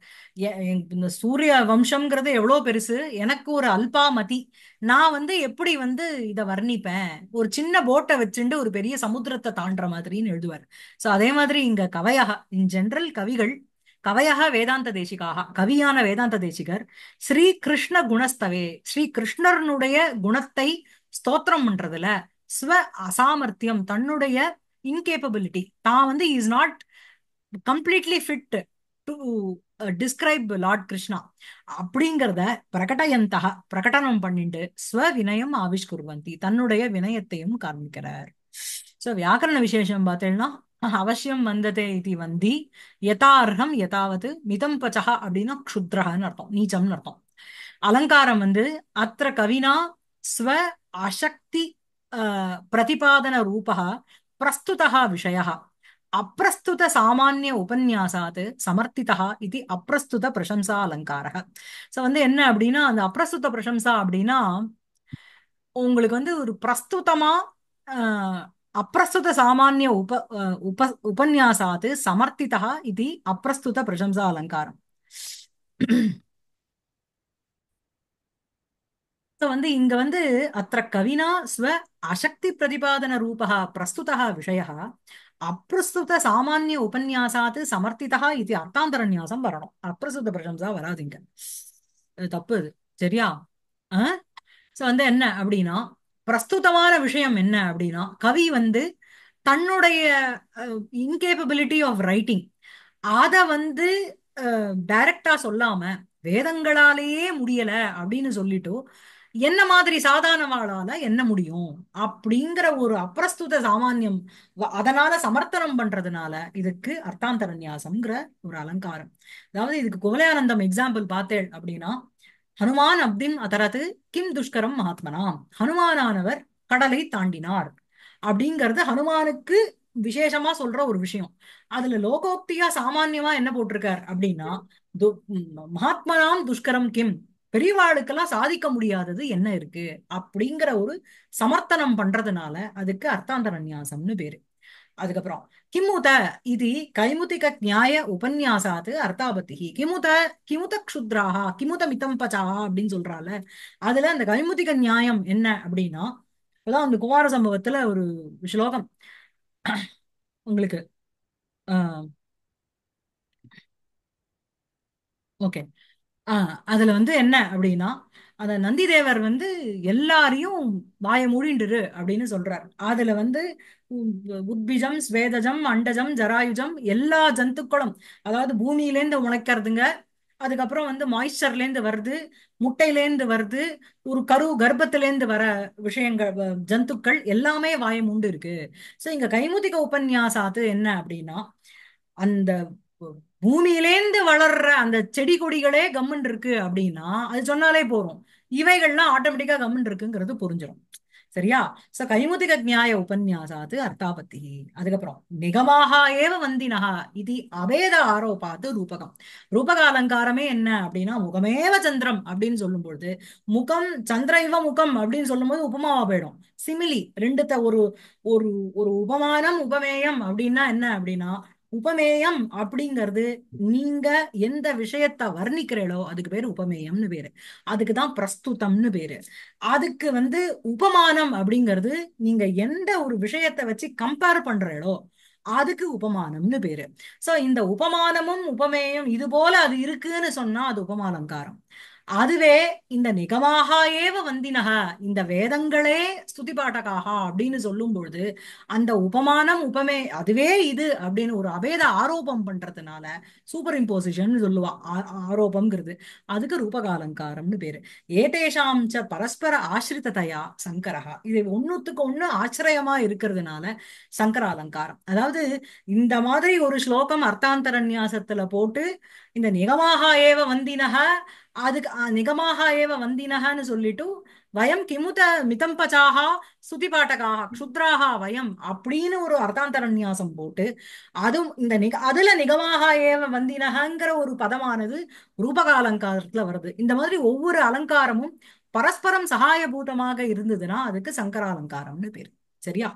Speaker 1: இந்த சூரிய வம்சம்ங்கிறது எவ்வளோ பெருசு எனக்கு ஒரு அல்பா மதி நான் வந்து எப்படி வந்து இதை வர்ணிப்பேன் ஒரு சின்ன போட்டை வச்சுட்டு ஒரு பெரிய சமுத்திரத்தை தாண்டுற மாதிரின்னு எழுதுவார் ஸோ அதே மாதிரி இங்க கவையாக இன் ஜென்ரல் கவிகள் கவையாக வேதாந்த தேசிகாக கவியான வேதாந்த தேசிகர் ஸ்ரீ கிருஷ்ண குணஸ்தவே ஸ்ரீ கிருஷ்ணர்னுடைய குணத்தை ஸ்தோத்திரம் பண்றதுல ஸ்வ அசாமர்த்தியம் தன்னுடைய இன்கேப்பபிலிட்டி தான் வந்து is not completely fit to describe lord Krishna அப்படிங்கிறத பிரகடயந்தக பிரகடனம் பண்ணிட்டு ஸ்வ வினயம் குருவந்தி தன்னுடைய வினயத்தையும் காண்பிக்கிறார் சோ வியாக்கரண விசேஷம் பார்த்தீங்கன்னா அவசியம் வந்ததே இது வந்தி யதார்ஹம் யதாவது மிதம் பச்சா அப்படின்னா க்ஷுத்ரஹன்னு அர்த்தம் நீச்சம்னு அர்த்தம் அலங்காரம் வந்து அத்த கவினா ஸ்வ அசக்தி பிரதிபாதன ரூபா பிரஸ்துதா விஷய அப்பிரஸ்துத உபன்யாசாத்து சமர்த்திதா இது அப்பிரஸ்துத பிரசம்சா அலங்காரக ஸோ வந்து என்ன அப்படின்னா அந்த அப்பிரஸ்துத பிரசம்சா அப்படின்னா உங்களுக்கு வந்து ஒரு பிரஸ்துதமா அப்பிரஸ்துத சாமானிய உப உப உபன்யாசாத்து சமர்த்திதா இது அப்பிரஸ்துத பிரசம்சா அலங்காரம் வந்து இங்க வந்து அத்த கவினா ஸ்வ அசக்தி பிரதிபாதன ரூபா பிரஸ்துத விஷய அப்பிரஸ்துத சாமானிய உபன்யாசாத் சமர்த்திதா இது அர்த்தாந்தரநியாசம் வரணும் அப்பிரஸ்துத பிரசம்சா வராதிங்க தப்பு சரியா ஸோ வந்து என்ன அப்படின்னா பிரஸ்துதமான விஷயம் என்ன அப்படின்னா கவி வந்து தன்னுடைய இன்கேபபிலிட்டி ஆஃப் ரைட்டிங் அத வந்து டைரக்டா சொல்லாம வேதங்களாலேயே முடியல அப்படின்னு சொல்லிட்டு என்ன மாதிரி சாதாரணவாளால என்ன முடியும் அப்படிங்கிற ஒரு அப்பிரஸ்துத சாமானியம் அதனால சமர்த்தனம் பண்றதுனால இதுக்கு அர்த்தாந்தர நியாசம்ங்கிற ஒரு அலங்காரம் அதாவது இதுக்கு குவலையானந்தம் எக்ஸாம்பிள் பார்த்தேள் அப்படின்னா ஹனுமான் அப்தின் அதரது கிம் துஷ்கரம் மகாத்மனாம் ஹனுமானானவர் கடலை தாண்டினார் அப்படிங்கிறது ஹனுமானுக்கு விசேஷமா சொல்ற ஒரு விஷயம் அதுல லோகோக்தியா சாமான்யமா என்ன போட்டிருக்கார் அப்படின்னா மகாத்மனாம் துஷ்கரம் கிம் பெரியவாளுக்கெல்லாம் சாதிக்க முடியாதது என்ன இருக்கு அப்படிங்கிற ஒரு சமர்த்தனம் பண்றதுனால அதுக்கு அர்த்தாந்தர நியாசம்னு பேரு அதுக்கப்புறம் கிமுத இது கைமுதிக நியாய உபன்யாசாத்து அர்த்தாபத்திகி கிமுத கிமுத க்ஷுத்ராகா கிமுத மிதம் பச்சாஹா அப்படின்னு சொல்றால அதுல அந்த கைமுதிக நியாயம் என்ன அப்படின்னா அதான் அந்த குமார சம்பவத்துல ஒரு ஸ்லோகம் உங்களுக்கு ஓகே ஆஹ் அதுல வந்து என்ன அப்படின்னா அந்த நந்திதேவர் வந்து எல்லாரையும் வாய மூடிண்டுரு அப்படின்னு சொல்றார் அதுல வந்து உ- உத்பிஜம் ஸ்வேதஜம் அண்டஜம் ஜராயுஜம் எல்லா ஜந்துக்களும் அதாவது பூமியிலேருந்து முளைக்கிறதுங்க அதுக்கப்புறம் வந்து மாய்ச்சர்லேருந்து வருது முட்டையிலேருந்து வருது ஒரு கரு கர்ப்பத்திலேருந்து வர விஷயங்கள் வ- ஜந்துக்கள் எல்லாமே வாயம் உண்டு இருக்கு ஸோ இங்க கைமுதிக உபன்யாசாத்து என்ன அப்படின்னா அந்த பூமியிலேந்து வளர்ற அந்த செடி கொடிகளே கம்மன் இருக்கு அப்படின்னா அது சொன்னாலே போறோம் இவைகள்லாம் ஆட்டோமேட்டிக்கா கம்மன் இருக்குங்கிறது புரிஞ்சிடும் சரியா சோ கைமுதிக நியாய உபன்யாசாத்து அர்த்தாபத்தி அதுக்கப்புறம் நிகமாக ஏவ வந்தினகா இது அபேத ஆரோபாத்து ரூபகம் ரூபக அலங்காரமே என்ன அப்படின்னா முகமேவ சந்திரம் அப்படின்னு சொல்லும் பொழுது முகம் சந்திர இவ முகம் அப்படின்னு சொல்லும் போது உபமாவா போயிடும் சிமிலி ரெண்டுத்த ஒரு ஒரு ஒரு உபமானம் உபமேயம் அப்படின்னா என்ன அப்படின்னா உபமேயம் அப்படிங்கிறது நீங்க எந்த விஷயத்த வர்ணிக்கிறீங்களோ அதுக்கு பேரு உபமேயம்னு பேரு அதுக்குதான் பிரஸ்துதம்னு பேரு அதுக்கு வந்து உபமானம் அப்படிங்கிறது நீங்க எந்த ஒரு விஷயத்த வச்சு கம்பேர் பண்றீங்களோ அதுக்கு உபமானம்னு பேரு சோ இந்த உபமானமும் உபமேயம் இது போல அது இருக்குன்னு சொன்னா அது உபமானங்காரம் அதுவே இந்த நிகமாக ஏவ வந்தினக இந்த வேதங்களே ஸ்துதி பாட்டகாகா அப்படின்னு சொல்லும்பொழுது அந்த உபமானம் உபமே அதுவே இது அப்படின்னு ஒரு அபேத ஆரோபம் பண்றதுனால சூப்பர் இம்போசிஷன் சொல்லுவா ஆரோபம்ங்கிறது அதுக்கு ரூபகாலங்காரம்னு பேரு ஏதேஷாம் ச பரஸ்பர ஆசிரிததையா சங்கரகா இது ஒன்னுத்துக்கு ஒண்ணு ஆச்சரியமா இருக்கிறதுனால சங்கராலங்காரம் அதாவது இந்த மாதிரி ஒரு ஸ்லோகம் அர்த்தாந்தரநியாசத்துல போட்டு இந்த நிகமாக ஏவ வந்தினக அதுக்கு நிகமாக ஏவ வந்தினகன்னு சொல்லிட்டு வயம் கிமுத மிதம்பச்சாக பாட்டகாக க்ஷுத்ராக வயம் அப்படின்னு ஒரு அர்த்தாந்தரநியாசம் போட்டு அதுவும் இந்த நிக அதுல நிகமாக ஏவ வந்தினகங்கிற ஒரு பதமானது ரூபக அலங்காரத்துல வருது இந்த மாதிரி ஒவ்வொரு அலங்காரமும் பரஸ்பரம் சகாயபூதமாக இருந்ததுன்னா அதுக்கு சங்கராலங்காரம்னு பேரு சரியா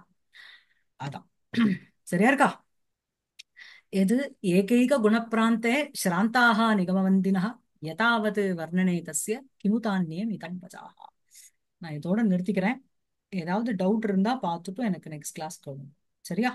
Speaker 1: அதான் சரியா இருக்கா எது ஏகைக குணப்பிராந்தே ஸ்ராந்தாக நிகமவந்தினா எதாவது வர்ணனை தசிய கிமுதான்யம் இதன் பஜாகா நான் இதோட நிறுத்திக்கிறேன் ஏதாவது டவுட் இருந்தா பார்த்துட்டும் எனக்கு நெக்ஸ்ட் கிளாஸ் தோணும் சரியா